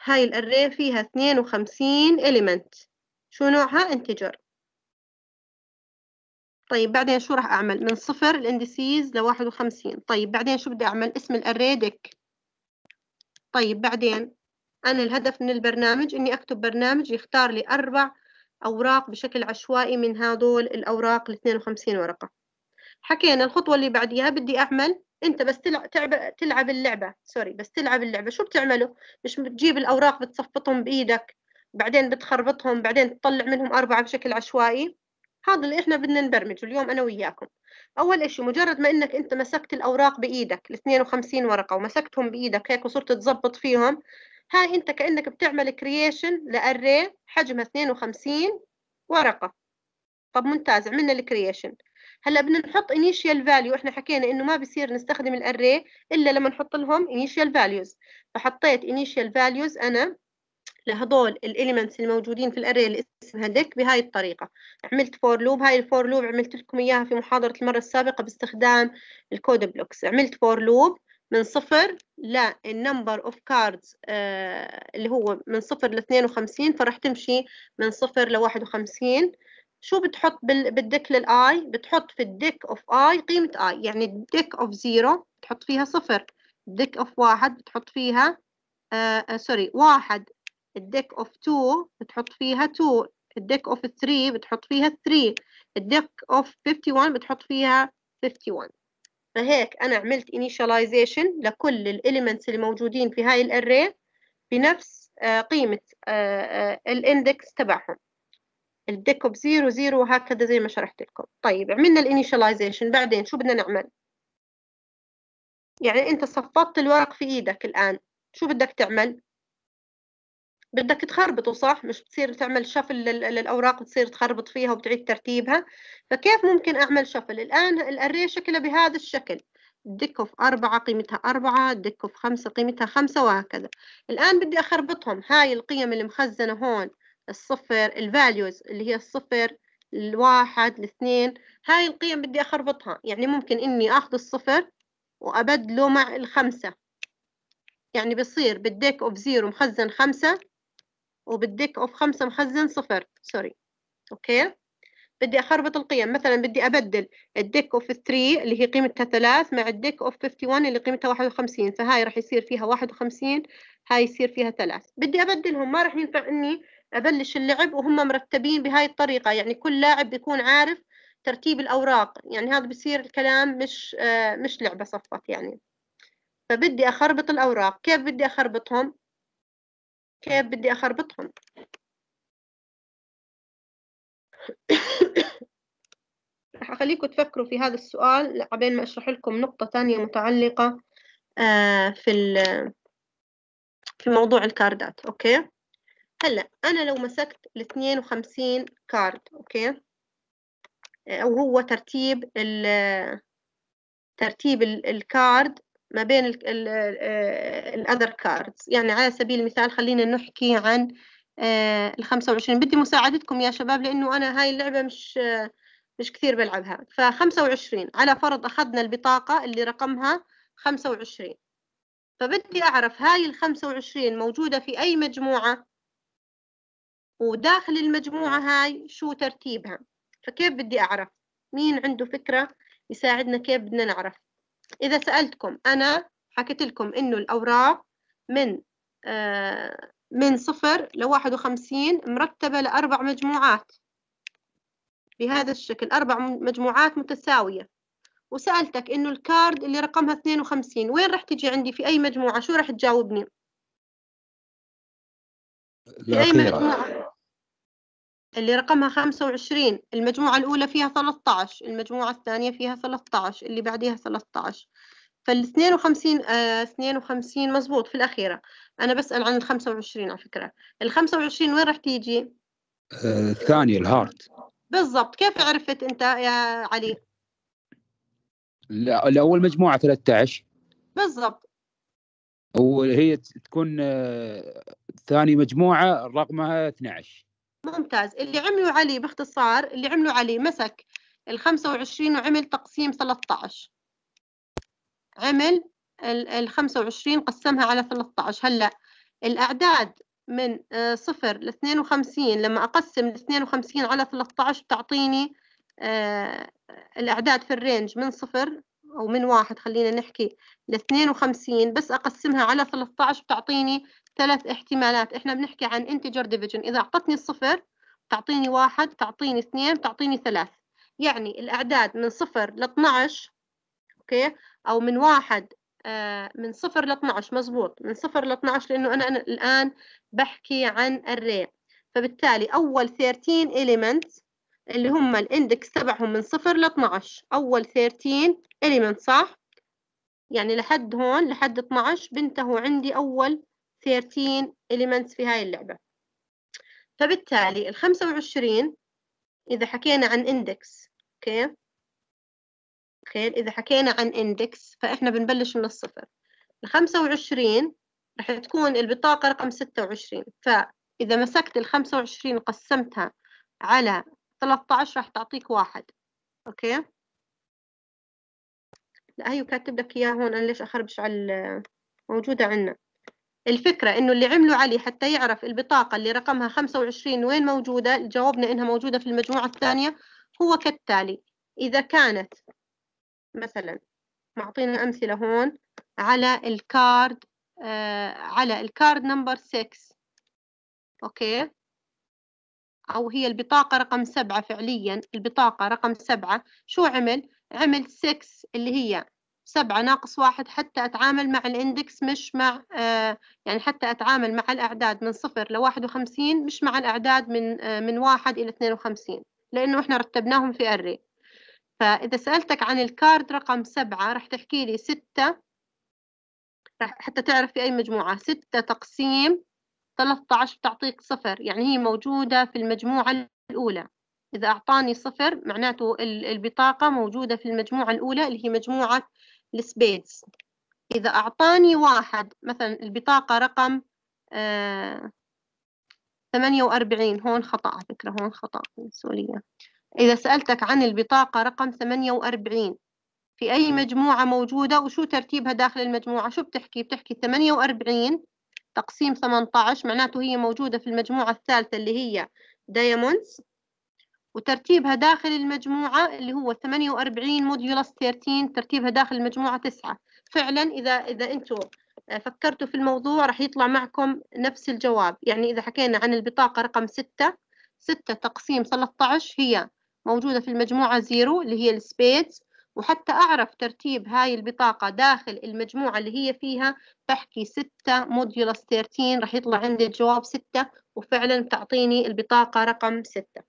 هاي الأري فيها 52 element شو نوعها انتجر طيب بعدين شو راح أعمل من صفر الاندسيز لواحد وخمسين طيب بعدين شو بدي أعمل اسم الأريدك طيب بعدين أنا الهدف من البرنامج إني أكتب برنامج يختار لي أربع أوراق بشكل عشوائي من هذول الأوراق ال 52 ورقة حكينا الخطوة اللي بعديها بدي أعمل أنت بس تلعب, تلعب اللعبة سوري بس تلعب اللعبة شو بتعمله؟ مش بتجيب الأوراق بتصفطهم بإيدك بعدين بتخربطهم بعدين تطلع منهم أربعة بشكل عشوائي هذا اللي احنا بدنا نبرمجه اليوم انا وياكم اول اشي مجرد ما انك انت مسكت الاوراق بايدك ال 52 ورقه ومسكتهم بايدك هيك وصرت تظبط فيهم هاي انت كانك بتعمل كرييشن لاري حجمها 52 ورقه طب ممتاز عملنا الكرييشن هلا بدنا نحط انيشال فاليو احنا حكينا انه ما بصير نستخدم الاري الا لما نحط لهم انيشال فاليوز فحطيت انيشال فاليوز انا لهذول الاليمنتس الموجودين في الاري اللي اسمها ديك بهاي الطريقه عملت فور لوب هاي الفور لوب عملت لكم اياها في محاضره المره السابقه باستخدام الكود بلوكس عملت فور لوب من صفر للنمبر اوف كاردز اللي هو من صفر ل 52 فراح تمشي من صفر ل 51 شو بتحط بالدك للاي بتحط في الدك اوف اي قيمه اي يعني الدك اوف زيرو بتحط فيها صفر الدك اوف واحد بتحط فيها سوري uh, سوري واحد الديك اوف 2 بتحط فيها 2 الديك اوف 3 بتحط فيها 3 الديك اوف 51 بتحط فيها 51 فهيك انا عملت initialization لكل الاليمنتس اللي موجودين في هاي الاري بنفس آه، قيمه آه، آه، الاندكس تبعهم الديك اوف 0 0 وهكذا زي ما شرحت لكم طيب عملنا الانيشاليزيشن بعدين شو بدنا نعمل يعني انت صفطت الورق في ايدك الان شو بدك تعمل بدك تخربطه صح مش بتصير تعمل شفل للاوراق بتصير تخربط فيها وبتعيد ترتيبها فكيف ممكن اعمل شفل الان الاريه شكلها بهذا الشكل دك في أربعة قيمتها أربعة دك في خمسة قيمتها خمسة وهكذا الآن بدي أخربطهم هاي القيم اللي مخزنة هون الصفر الفاليوز اللي هي الصفر الواحد الاثنين هاي القيم بدي أخربطها يعني ممكن إني أخذ الصفر وأبدله مع الخمسة يعني بصير بالديك أوف زيرو مخزن خمسة وبالديك اوف خمسة مخزن صفر سوري اوكي بدي اخربط القيم مثلا بدي ابدل الديك اوف 3 اللي هي قيمتها 3 مع الديك اوف 51 اللي قيمتها 51 فهاي راح يصير فيها 51 هاي يصير فيها 3 بدي ابدلهم ما راح ينفع اني ابلش اللعب وهم مرتبين بهاي الطريقة يعني كل لاعب بيكون عارف ترتيب الاوراق يعني هذا بصير الكلام مش آه مش لعبة صفت يعني فبدي اخربط الاوراق كيف بدي اخربطهم كيف بدي أخربطهم [COUGHS] رح أخليكم تفكروا في هذا السؤال عبين ما أشرح لكم نقطة ثانية متعلقة آه، في في موضوع الكاردات أوكي هلأ أنا لو مسكت الاثنين وخمسين كارد أوكي أو آه، هو ترتيب ترتيب الكارد ما بين الاذر كاردز آه، يعني على سبيل المثال خلينا نحكي عن آه، ال 25 بدي مساعدتكم يا شباب لانه انا هاي اللعبه مش مش كثير بلعبها ف 25 على فرض اخذنا البطاقه اللي رقمها 25 فبدي اعرف هاي ال 25 موجوده في اي مجموعه وداخل المجموعه هاي شو ترتيبها فكيف بدي اعرف مين عنده فكره يساعدنا كيف بدنا نعرف إذا سألتكم أنا حكيت لكم إنه الأوراق من آه من صفر لواحد وخمسين مرتبة لأربع مجموعات بهذا الشكل أربع مجموعات متساوية وسألتك إنه الكارد اللي رقمها 52 وين راح تجي عندي في أي مجموعة شو راح تجاوبني؟ في أي مجموعة اللي رقمها 25 المجموعة الأولى فيها 13 المجموعة الثانية فيها 13 اللي بعديها 13 فال 52 آه 52 مزبوط في الأخيرة أنا بسأل عن ال 25 على فكرة ال 25 وين راح تيجي؟ آه الثانية الهارت بالضبط كيف عرفت أنت يا علي؟ لا الأول مجموعة 13 بالضبط وهي تكون آه ثاني مجموعة رقمها 12 ممتاز اللي عملوا عليه باختصار اللي عملوا عليه مسك ال 25 وعمل تقسيم 13 عمل ال 25 قسمها على 13 هلا الأعداد من آه، صفر ل 52 لما أقسم ال 52 على 13 بتعطيني آه، الأعداد في الرينج من صفر أو من واحد خلينا نحكي ل 52 بس أقسمها على 13 بتعطيني ثلاث احتمالات احنا بنحكي عن انتجر ديفيجن اذا اعطتني الصفر تعطيني واحد تعطيني اثنين تعطيني ثلاث يعني الاعداد من صفر ل 12 اوكي او من واحد آه من صفر ل 12 مزبوط من صفر ل 12 لانه انا, أنا الان بحكي عن الري فبالتالي اول 13 elements اللي هم الاندكس تبعهم من صفر ل 12 اول 13 elements صح يعني لحد هون لحد 12 بنتهوا عندي اول 13 elements في هاي اللعبة فبالتالي ال 25 إذا حكينا عن index أوكي أوكي إذا حكينا عن index فإحنا بنبلش من الصفر ال 25 رح تكون البطاقة رقم 26 فإذا مسكت ال 25 قسمتها على 13 رح تعطيك واحد أوكي لا هي كاتب لك إياه هون أنا ليش أخربش على موجودة عندنا الفكرة إنه اللي عملوا عليه حتى يعرف البطاقة اللي رقمها 25 وين موجودة جاوبنا إنها موجودة في المجموعة الثانية هو كالتالي إذا كانت مثلا معطينا أمثلة هون على الكارد آه على الكارد نمبر 6 أوكي أو هي البطاقة رقم سبعة فعليا البطاقة رقم سبعة شو عمل؟ عمل 6 اللي هي سبعة ناقص واحد حتى أتعامل مع الإندكس مش مع آه يعني حتى أتعامل مع الأعداد من صفر لواحد وخمسين مش مع الأعداد من آه من واحد إلى اثنين وخمسين لأنه إحنا رتبناهم في أري فإذا سألتك عن الكارد رقم سبعة راح تحكي لي ستة حتى تعرف في أي مجموعة ستة تقسيم 13 بتعطيك صفر يعني هي موجودة في المجموعة الأولى إذا أعطاني صفر معناته البطاقة موجودة في المجموعة الأولى اللي هي مجموعة السبيدز إذا أعطاني واحد مثلا البطاقة رقم آه، ثمانية 48 هون خطأ على فكرة هون خطأ مسؤولية إذا سألتك عن البطاقة رقم 48 في أي مجموعة موجودة وشو ترتيبها داخل المجموعة شو بتحكي بتحكي 48 تقسيم 18 معناته هي موجودة في المجموعة الثالثة اللي هي دايموندز وترتيبها داخل المجموعة اللي هو 48 موديولس 13 ترتيبها داخل المجموعة 9 فعلا إذا إذا أنتوا فكرتوا في الموضوع راح يطلع معكم نفس الجواب يعني إذا حكينا عن البطاقة رقم 6 6 تقسيم 13 هي موجودة في المجموعة 0 اللي هي السبيدز وحتى أعرف ترتيب هاي البطاقة داخل المجموعة اللي هي فيها بحكي 6 موديولس 13 راح يطلع عندي الجواب 6 وفعلا تعطيني البطاقة رقم 6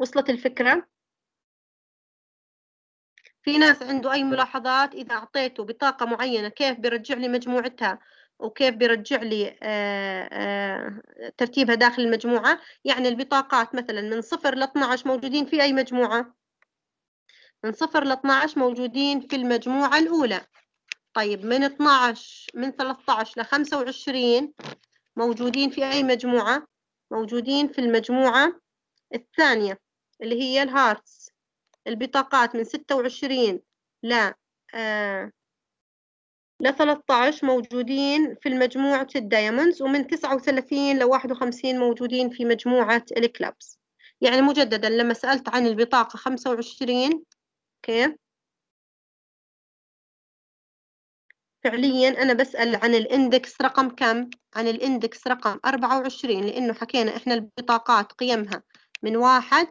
وصلت الفكرة؟ في ناس عنده أي طيب. ملاحظات إذا أعطيته بطاقة معينة كيف بيرجع لي مجموعتها وكيف بيرجع لي آه، آه، ترتيبها داخل المجموعة يعني البطاقات مثلا من صفر ل 12 موجودين في أي مجموعة من صفر ل 12 موجودين في المجموعة الأولى طيب من 12 من 13 ل 25 موجودين في أي مجموعة موجودين في المجموعة الثانية اللي هي الهارتس البطاقات من ستة وعشرين ل آه، ل 13 موجودين في مجموعة الدايموندز ومن 39 ل 51 موجودين في مجموعة الكلابس يعني مجددا لما سألت عن البطاقة 25 اوكي فعليا أنا بسأل عن الاندكس رقم كم؟ عن الاندكس رقم 24 لأنه حكينا إحنا البطاقات قيمها من واحد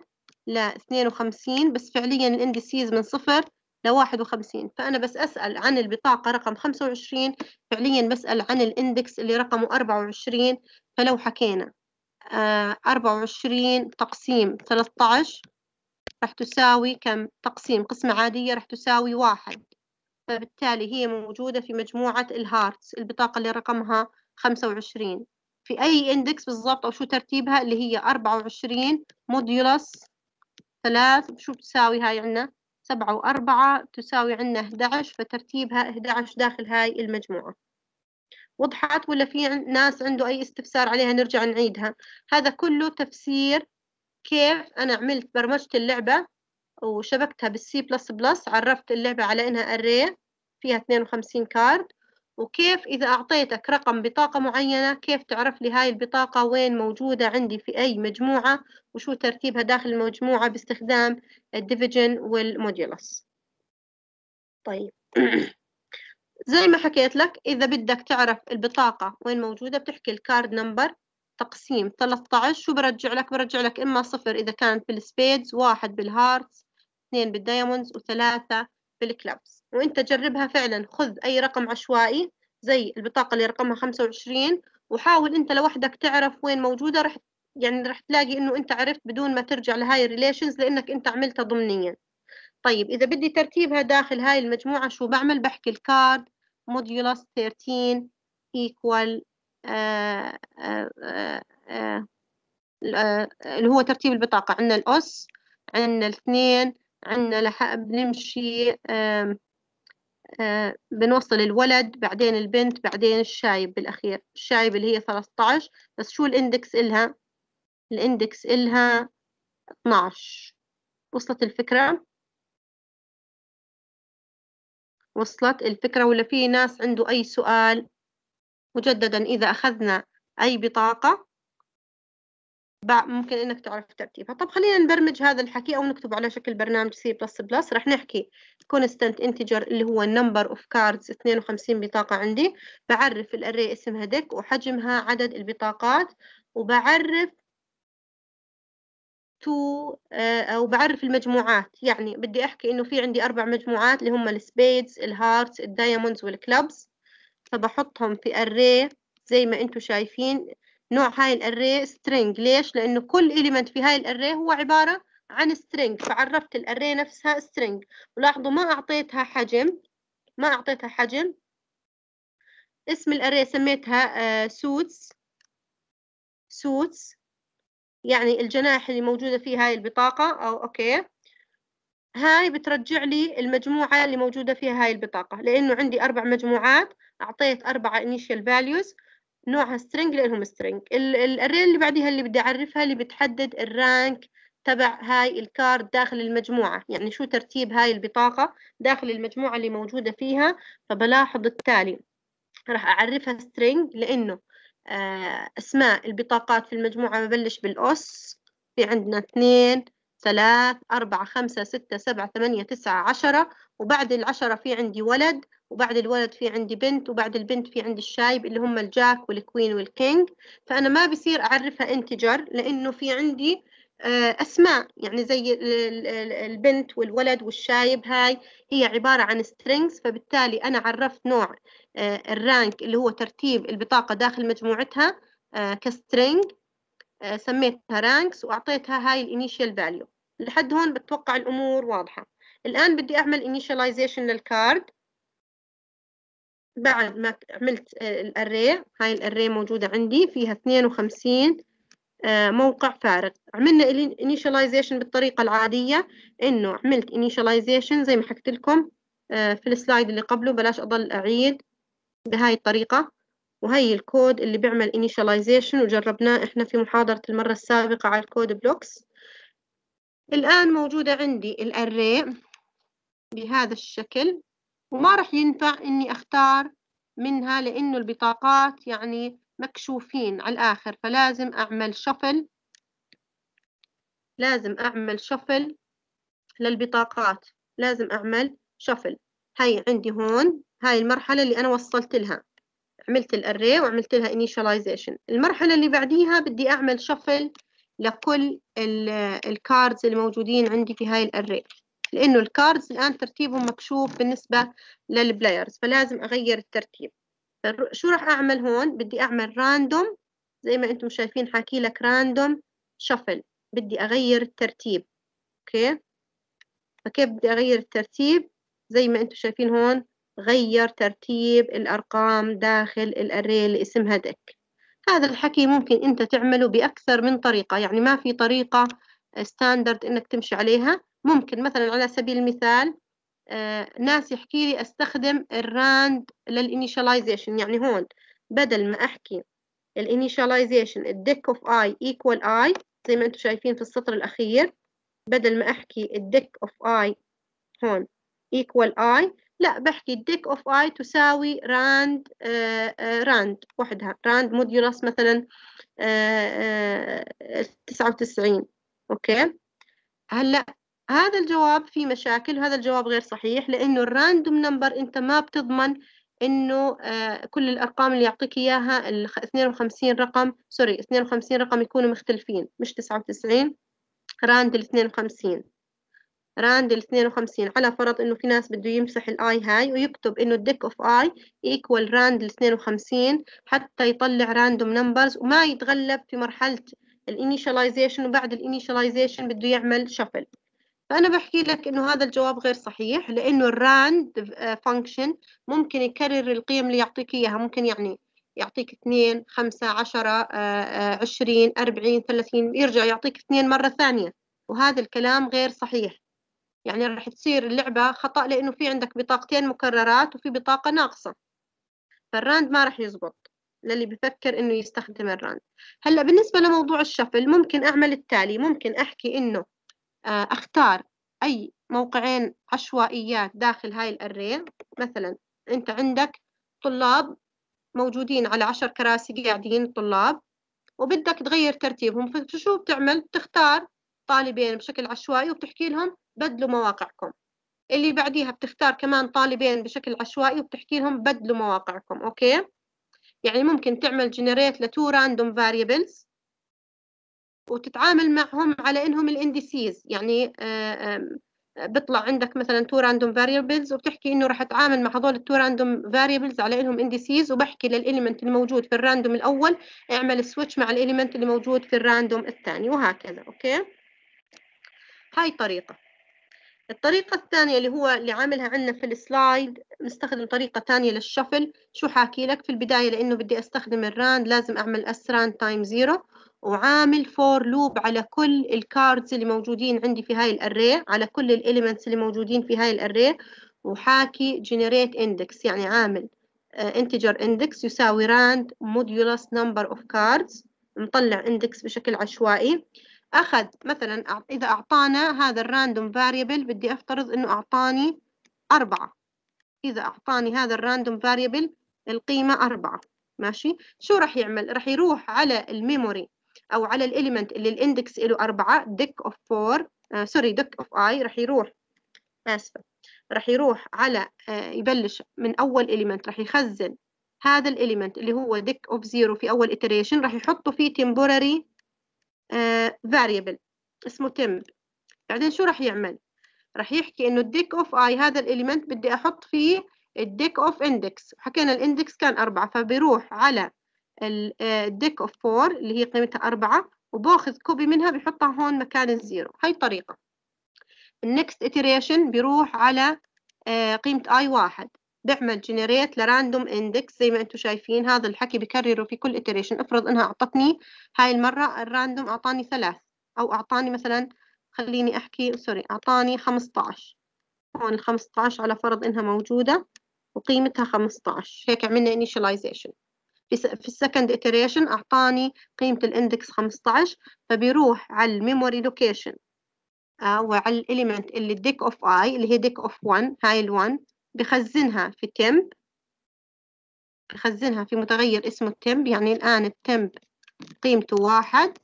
ل 52 بس فعليا الانديسيز من صفر ل 51 فأنا بس أسأل عن البطاقة رقم 25 فعليا بسأل عن الاندكس اللي رقمه 24 فلو حكينا 24 آه، تقسيم 13 راح تساوي كم تقسيم قسمة عادية راح تساوي 1 فبالتالي هي موجودة في مجموعة الهارتس البطاقة اللي رقمها 25 في أي إندكس بالضبط أو شو ترتيبها اللي هي 24 موديولس ثلاث شو بتساوي هاي عنا سبعة وأربعة تساوي عنا 11 فترتيبها 11 داخل هاي المجموعة وضحت ولا في ناس عنده أي استفسار عليها نرجع نعيدها هذا كله تفسير كيف أنا عملت برمجة اللعبة وشبكتها بالسي بلس بلس عرفت اللعبة على إنها أري فيها 52 كارد وكيف إذا أعطيتك رقم بطاقة معينة كيف تعرف لي هاي البطاقة وين موجودة عندي في أي مجموعة وشو ترتيبها داخل المجموعة باستخدام الديفيجن والموديولس طيب [COUGHS] زي ما حكيت لك إذا بدك تعرف البطاقة وين موجودة بتحكي الكارد نمبر تقسيم 13 شو برجع لك برجع لك إما صفر إذا كانت بالسبيدز واحد بالهارتس اثنين بالدايموندز وثلاثة في الكلابس وانت جربها فعلا خذ اي رقم عشوائي زي البطاقة اللي رقمها 25 وحاول انت لوحدك تعرف وين موجودة رح يعني رح تلاقي انه انت عرفت بدون ما ترجع لهاي الريليشنز لانك انت عملتها ضمنيا طيب اذا بدي ترتيبها داخل هاي المجموعة شو بعمل بحكي الكارد موديولس 13 equal آه، آه، آه، اللي هو ترتيب البطاقة عندنا الأس عندنا الاثنين عندنا لحق بنمشي آه، بنوصل الولد بعدين البنت بعدين الشايب بالأخير الشايب اللي هي 13 بس شو الاندكس إلها الاندكس إلها 12 وصلت الفكرة وصلت الفكرة ولا في ناس عنده أي سؤال مجددا إذا أخذنا أي بطاقة ممكن انك تعرف ترتيبها طب خلينا نبرمج هذا الحكي او نكتبه على شكل برنامج سي بلس بلس رح نحكي كونستنت انتجر اللي هو النمبر اوف كاردز 52 بطاقة عندي بعرف الاري اسمها ديك وحجمها عدد البطاقات وبعرف تو آه، او بعرف المجموعات يعني بدي احكي انه في عندي اربع مجموعات اللي هم السبيدز الهارتس الدايموندز والكلبز فبحطهم في اري زي ما انتم شايفين نوع هاي الاري string ليش؟ لأنه كل element في هاي الاري هو عبارة عن string فعرفت الاري نفسها string ولاحظوا ما أعطيتها حجم ما أعطيتها حجم اسم الاري سميتها آه، suits suits يعني الجناح اللي موجودة في هاي البطاقة أو أوكي هاي بترجع لي المجموعة اللي موجودة فيها هاي البطاقة لأنه عندي أربع مجموعات أعطيت أربعة initial values نوعها سترينج لأنهم string الأري اللي بعديها اللي بدي أعرفها اللي بتحدد الرانك تبع هاي الكارد داخل المجموعة يعني شو ترتيب هاي البطاقة داخل المجموعة اللي موجودة فيها فبلاحظ التالي راح أعرفها سترينج لأنه آه أسماء البطاقات في المجموعة ببلش بالأس في عندنا اثنين ثلاث أربعة خمسة ستة سبعة ثمانية تسعة عشرة وبعد العشرة في عندي ولد وبعد الولد في عندي بنت وبعد البنت في عندي الشايب اللي هم الجاك والكوين والكينج فأنا ما بصير أعرفها انتجر لأنه في عندي آه، أسماء يعني زي البنت والولد والشايب هاي هي عبارة عن strings فبالتالي أنا عرفت نوع آه، الرانك اللي هو ترتيب البطاقة داخل مجموعتها آه، كسترينج سميتها رانكس وأعطيتها هاي الانيشال فاليو لحد هون بتوقع الأمور واضحة الآن بدي أعمل initialization للكارد بعد ما عملت آه، الأري هاي الأري موجودة عندي فيها 52 آه، موقع فارغ عملنا initialization بالطريقة العادية إنه عملت initialization زي ما حكيت لكم آه، في السلايد اللي قبله بلاش أضل أعيد بهاي الطريقة وهي الكود اللي بيعمل initialization وجربناه إحنا في محاضرة المرة السابقة على الكود بلوكس الآن موجودة عندي الأري بهذا الشكل وما رح ينفع إني أختار منها لأنه البطاقات يعني مكشوفين على الآخر فلازم أعمل شفل لازم أعمل شفل للبطاقات لازم أعمل شفل هاي عندي هون هاي المرحلة اللي أنا وصلت لها عملت الأري وعملت لها initialization المرحلة اللي بعديها بدي أعمل شفل لكل الكاردز الموجودين عندي في هاي الأري لأنه الكاردز الآن ترتيبهم مكشوف بالنسبة للبلايرز فلازم أغير الترتيب شو راح أعمل هون بدي أعمل راندوم زي ما أنتم شايفين حاكي لك راندوم شفل بدي أغير الترتيب أوكي فكيف بدي أغير الترتيب زي ما أنتم شايفين هون غير ترتيب الأرقام داخل الأري اللي اسمها دك هذا الحكي ممكن أنت تعمله بأكثر من طريقة يعني ما في طريقة ستاندرد إنك تمشي عليها ممكن مثلا على سبيل المثال آه، ناس يحكي لي استخدم الراند للانيشاليزيشن يعني هون بدل ما احكي الانيشاليزيشن الديك اوف اي ايكوال اي زي ما انتم شايفين في السطر الاخير بدل ما احكي الديك اوف اي هون ايكوال اي لا بحكي الديك اوف اي تساوي راند آه، آه، راند وحدها راند موديولس مثلا تسعة 99 اوكي هلا هذا الجواب فيه مشاكل هذا الجواب غير صحيح لأنه الراندوم نمبر أنت ما بتضمن إنه آه، كل الأرقام اللي يعطيك إياها ال 52 رقم سوري 52 رقم يكونوا مختلفين مش 99 راند ال 52 راند ال 52 على فرض إنه في ناس بده يمسح الآي هاي ويكتب إنه الديك أوف آي إيكوال راند ال 52 حتى يطلع راندوم نمبرز وما يتغلب في مرحلة الانيشاليزيشن وبعد الانيشاليزيشن بده يعمل شفل فأنا بحكي لك إنه هذا الجواب غير صحيح لأنه الراند فانكشن ممكن يكرر القيم اللي يعطيك إياها ممكن يعني يعطيك اثنين خمسة عشرة آه، عشرين أربعين ثلاثين يرجع يعطيك اثنين مرة ثانية وهذا الكلام غير صحيح يعني راح تصير اللعبة خطأ لأنه في عندك بطاقتين مكررات وفي بطاقة ناقصة فالراند ما راح يزبط للي بفكر إنه يستخدم الراند هلأ بالنسبة لموضوع الشفل ممكن أعمل التالي ممكن أحكي إنه آه، أختار أي موقعين عشوائيات داخل هاي الأري مثلا أنت عندك طلاب موجودين على عشر كراسي قاعدين طلاب وبدك تغير ترتيبهم فشو بتعمل بتختار طالبين بشكل عشوائي وبتحكي لهم بدلوا مواقعكم اللي بعديها بتختار كمان طالبين بشكل عشوائي وبتحكي لهم بدلوا مواقعكم اوكي يعني ممكن تعمل جنريت لتو راندوم فاريبلز وتتعامل معهم على انهم الاندسيز يعني آه، آه، بيطلع عندك مثلا تو راندوم فاريبلز وبتحكي انه راح اتعامل مع هذول التو راندوم فاريبلز على انهم اندسيز وبحكي للاليمنت الموجود في الراندوم الاول اعمل سويتش مع الاليمنت اللي موجود في الراندوم الثاني وهكذا اوكي هاي طريقه الطريقه الثانيه اللي هو اللي عاملها عندنا في السلايد مستخدم طريقه ثانيه للشفل شو حاكي لك في البدايه لانه بدي استخدم الراند لازم اعمل اس راند تايم زيرو وعامل فور لوب على كل الكاردز اللي موجودين عندي في هاي الاري على كل الاليمنتس اللي موجودين في هاي الاري وحاكي جنريت اندكس يعني عامل uh, آه، اندكس يساوي راند مودولس نمبر اوف كاردز مطلع اندكس بشكل عشوائي أخذ مثلا إذا أعطانا هذا الراندوم فاريبل بدي أفترض إنه أعطاني أربعة إذا أعطاني هذا الراندوم فاريبل القيمة أربعة ماشي شو راح يعمل راح يروح على الميموري او على الاليمنت اللي الاندكس له 4 ديك اوف 4 سوري ديك اوف اي راح يروح اسفه راح يروح على آه، يبلش من اول اليمنت راح يخزن هذا الاليمنت اللي هو ديك اوف 0 في اول اتريشن راح يحطه فيه temporary فاريبل آه، variable اسمه temp بعدين شو راح يعمل راح يحكي انه الديك اوف اي هذا الاليمنت بدي احط فيه الديك اوف اندكس وحكينا الاندكس كان أربعة فبيروح على الديك اوف 4 اللي هي قيمتها 4 وباخذ كوبي منها بحطها هون مكان الزيرو هاي الطريقة النكست اتيريشن بيروح على آه، قيمة i واحد بعمل جنريت لراندوم اندكس زي ما انتم شايفين هذا الحكي بكرره في كل اتيريشن افرض انها اعطتني هاي المرة الراندوم اعطاني ثلاث او اعطاني مثلا خليني احكي سوري اعطاني 15 هون ال 15 على فرض انها موجودة وقيمتها 15 هيك عملنا initialization في السكند iteration أعطاني قيمة الاندكس 15 فبيروح على الميموري لوكيشن آه، وعلى الإليمنت اللي ديك اوف اي اللي هي ديك اوف 1 هاي ال1 بخزنها في temp بخزنها في متغير اسمه temp يعني الآن الtemp قيمته واحد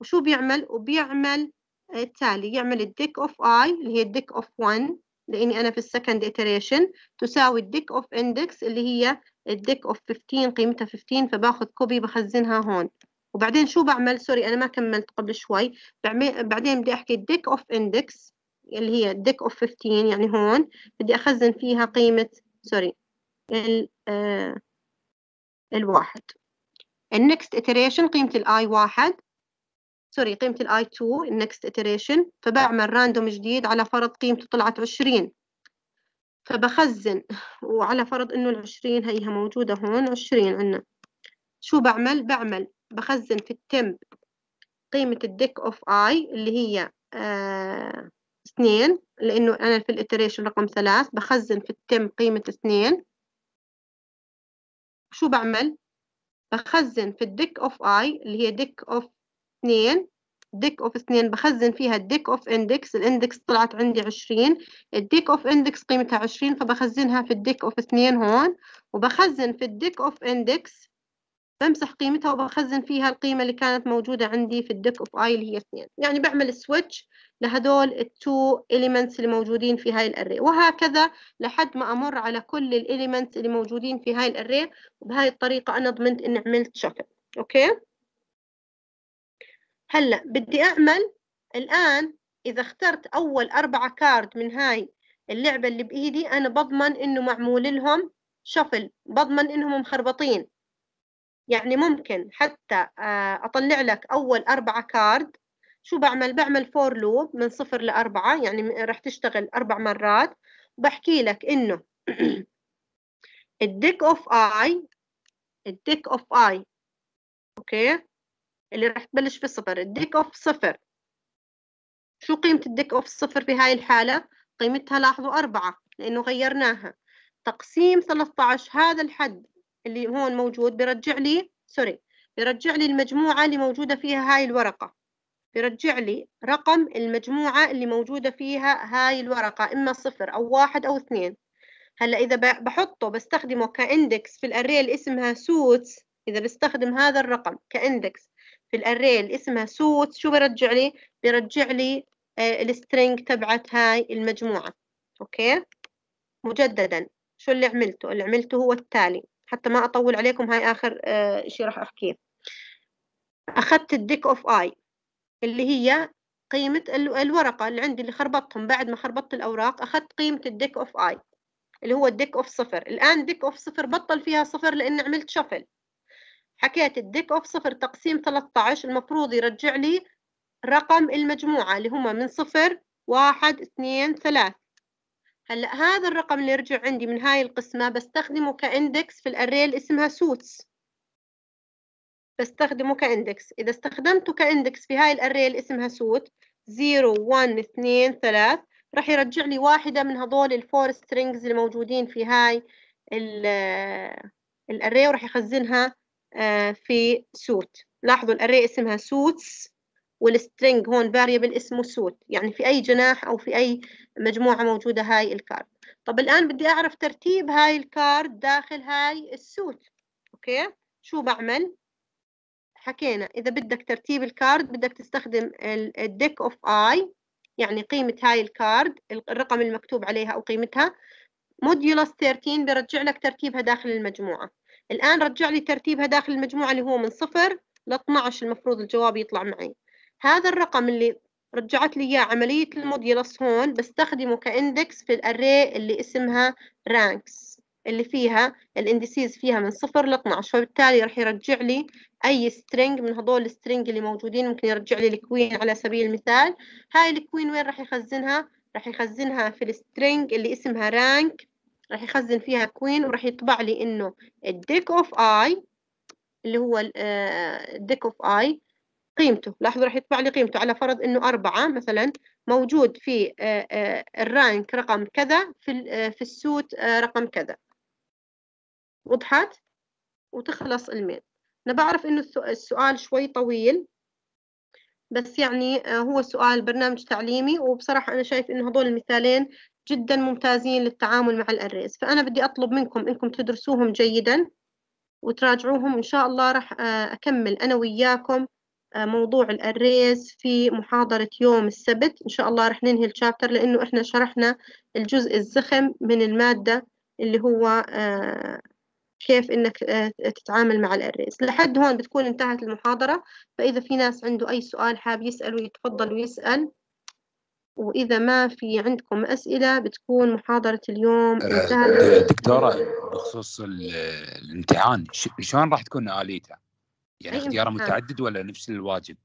وشو بيعمل وبيعمل آه، التالي يعمل الديك اوف اي اللي هي الديك اوف 1 لاني انا في السكند اتريشن تساوي الديك اوف اندكس اللي هي الديك اوف 15 قيمتها 15 فباخذ كوبي بخزنها هون وبعدين شو بعمل سوري انا ما كملت قبل شوي بعمل بعدين بدي احكي الديك اوف اندكس اللي هي الديك اوف 15 يعني هون بدي اخزن فيها قيمه سوري ال آه الواحد النكست اتريشن قيمه الاي واحد سوري قيمة الـ I2 next iteration فبعمل random جديد على فرض قيمته طلعت 20 فبخزن وعلى فرض إنه ال 20 هيها موجودة هون 20 عنا شو بعمل؟ بعمل بخزن في التم قيمة الـ deck of i اللي هي آه 2 لأنه أنا في الـ iteration رقم 3 بخزن في التم قيمة 2 شو بعمل؟ بخزن في الديك اوف اي اللي هي ديك اوف 2 ديك اوف 2 بخزن فيها الديك اوف اندكس الاندكس طلعت عندي 20 الديك اوف اندكس قيمتها 20 فبخزنها في الديك اوف 2 هون وبخزن في الديك اوف اندكس بمسح قيمتها وبخزن فيها القيمة اللي كانت موجودة عندي في الديك اوف اي اللي هي 2 يعني بعمل سويتش لهدول التو اليمنتس اللي موجودين في هاي الاري وهكذا لحد ما امر على كل الاليمنتس اللي موجودين في هاي الاري وبهاي الطريقة انا ضمنت اني عملت شفل اوكي هلا بدي اعمل الان اذا اخترت اول اربعة كارد من هاي اللعبة اللي بايدي انا بضمن انه معمول لهم شفل بضمن انهم مخربطين يعني ممكن حتى آه، اطلع لك اول اربعة كارد شو بعمل بعمل فور لوب من صفر لأربعة يعني رح تشتغل أربع مرات بحكي لك إنه [CLEARS THROAT] الديك أوف آي الديك أوف آي أوكي اللي راح تبلش في صفر الديك اوف صفر شو قيمة الديك اوف صفر في هاي الحالة؟ قيمتها لاحظوا أربعة لأنه غيرناها تقسيم 13 هذا الحد اللي هون موجود برجع لي سوري برجع لي المجموعة اللي موجودة فيها هاي الورقة برجع لي رقم المجموعة اللي موجودة فيها هاي الورقة إما صفر أو واحد أو اثنين هلا إذا بحطه بستخدمه كإندكس في الأريه اللي اسمها سوتس إذا بستخدم هذا الرقم كإندكس في الاريل اسمها سوت شو برجع لي برجع لي آه، السترينج تبعت هاي المجموعة اوكي مجددا شو اللي عملته اللي عملته هو التالي حتى ما اطول عليكم هاي اخر آه، شيء راح احكيه اخذت الديك اوف اي اللي هي قيمة الورقة اللي عندي اللي خربطتهم بعد ما خربطت الأوراق أخذت قيمة الديك أوف آي اللي هو الديك أوف صفر الآن ديك أوف صفر بطل فيها صفر لأن عملت شفل حكيت الديك اوف صفر تقسيم 13 المفروض يرجع لي رقم المجموعة اللي هما من صفر واحد اثنين ثلاث هلأ هذا الرقم اللي رجع عندي من هاي القسمة بستخدمه كإندكس في الأريل اللي اسمها سوتس بستخدمه كإندكس إذا استخدمته كإندكس في هاي الأريل اللي اسمها سوت 0 1 2 3 راح يرجع لي واحدة من هذول الفور سترينجز اللي موجودين في هاي الأريل وراح يخزنها آه، في سوت لاحظوا الاري اسمها سوتس والسترينج هون فاريبل اسمه سوت يعني في أي جناح أو في أي مجموعة موجودة هاي الكارد طب الآن بدي أعرف ترتيب هاي الكارد داخل هاي السوت أوكي شو بعمل حكينا إذا بدك ترتيب الكارد بدك تستخدم الديك أوف آي يعني قيمة هاي الكارد الرقم المكتوب عليها أو قيمتها موديولس 13 برجع لك ترتيبها داخل المجموعة الآن رجع لي ترتيبها داخل المجموعة اللي هو من صفر ل 12 المفروض الجواب يطلع معي هذا الرقم اللي رجعت لي إياه عملية الموديلس هون بستخدمه كإندكس في الأري اللي اسمها رانكس اللي فيها الاندسيز فيها من صفر ل 12 فبالتالي رح يرجع لي أي سترينج من هذول السترينج اللي موجودين ممكن يرجع لي الكوين على سبيل المثال هاي الكوين وين رح يخزنها؟ رح يخزنها في السترينج اللي اسمها رانك راح يخزن فيها كوين وراح يطبع لي انه الديك اوف اي اللي هو الديك اوف اي قيمته لاحظوا راح يطبع لي قيمته على فرض انه أربعة مثلا موجود في آه، آه، الرانك رقم كذا في آه، في السوت رقم كذا وضحت وتخلص الميل انا بعرف انه السؤال شوي طويل بس يعني هو سؤال برنامج تعليمي وبصراحة أنا شايف إنه هذول المثالين جدا ممتازين للتعامل مع الأريز فأنا بدي أطلب منكم إنكم تدرسوهم جيدا وتراجعوهم إن شاء الله راح آه، أكمل أنا وياكم آه، موضوع الأريز في محاضرة يوم السبت إن شاء الله رح ننهي الشابتر لأنه إحنا شرحنا الجزء الزخم من المادة اللي هو آه، كيف إنك تتعامل مع الأريز لحد هون بتكون انتهت المحاضرة فإذا في ناس عنده أي سؤال حاب يسأل ويتفضل ويسأل وإذا ما في عندكم أسئلة بتكون محاضرة اليوم آه، انتهت آه، دكتورة بخصوص الامتحان شلون راح تكون آليته؟ يعني اختيارها متعدد ولا نفس الواجب؟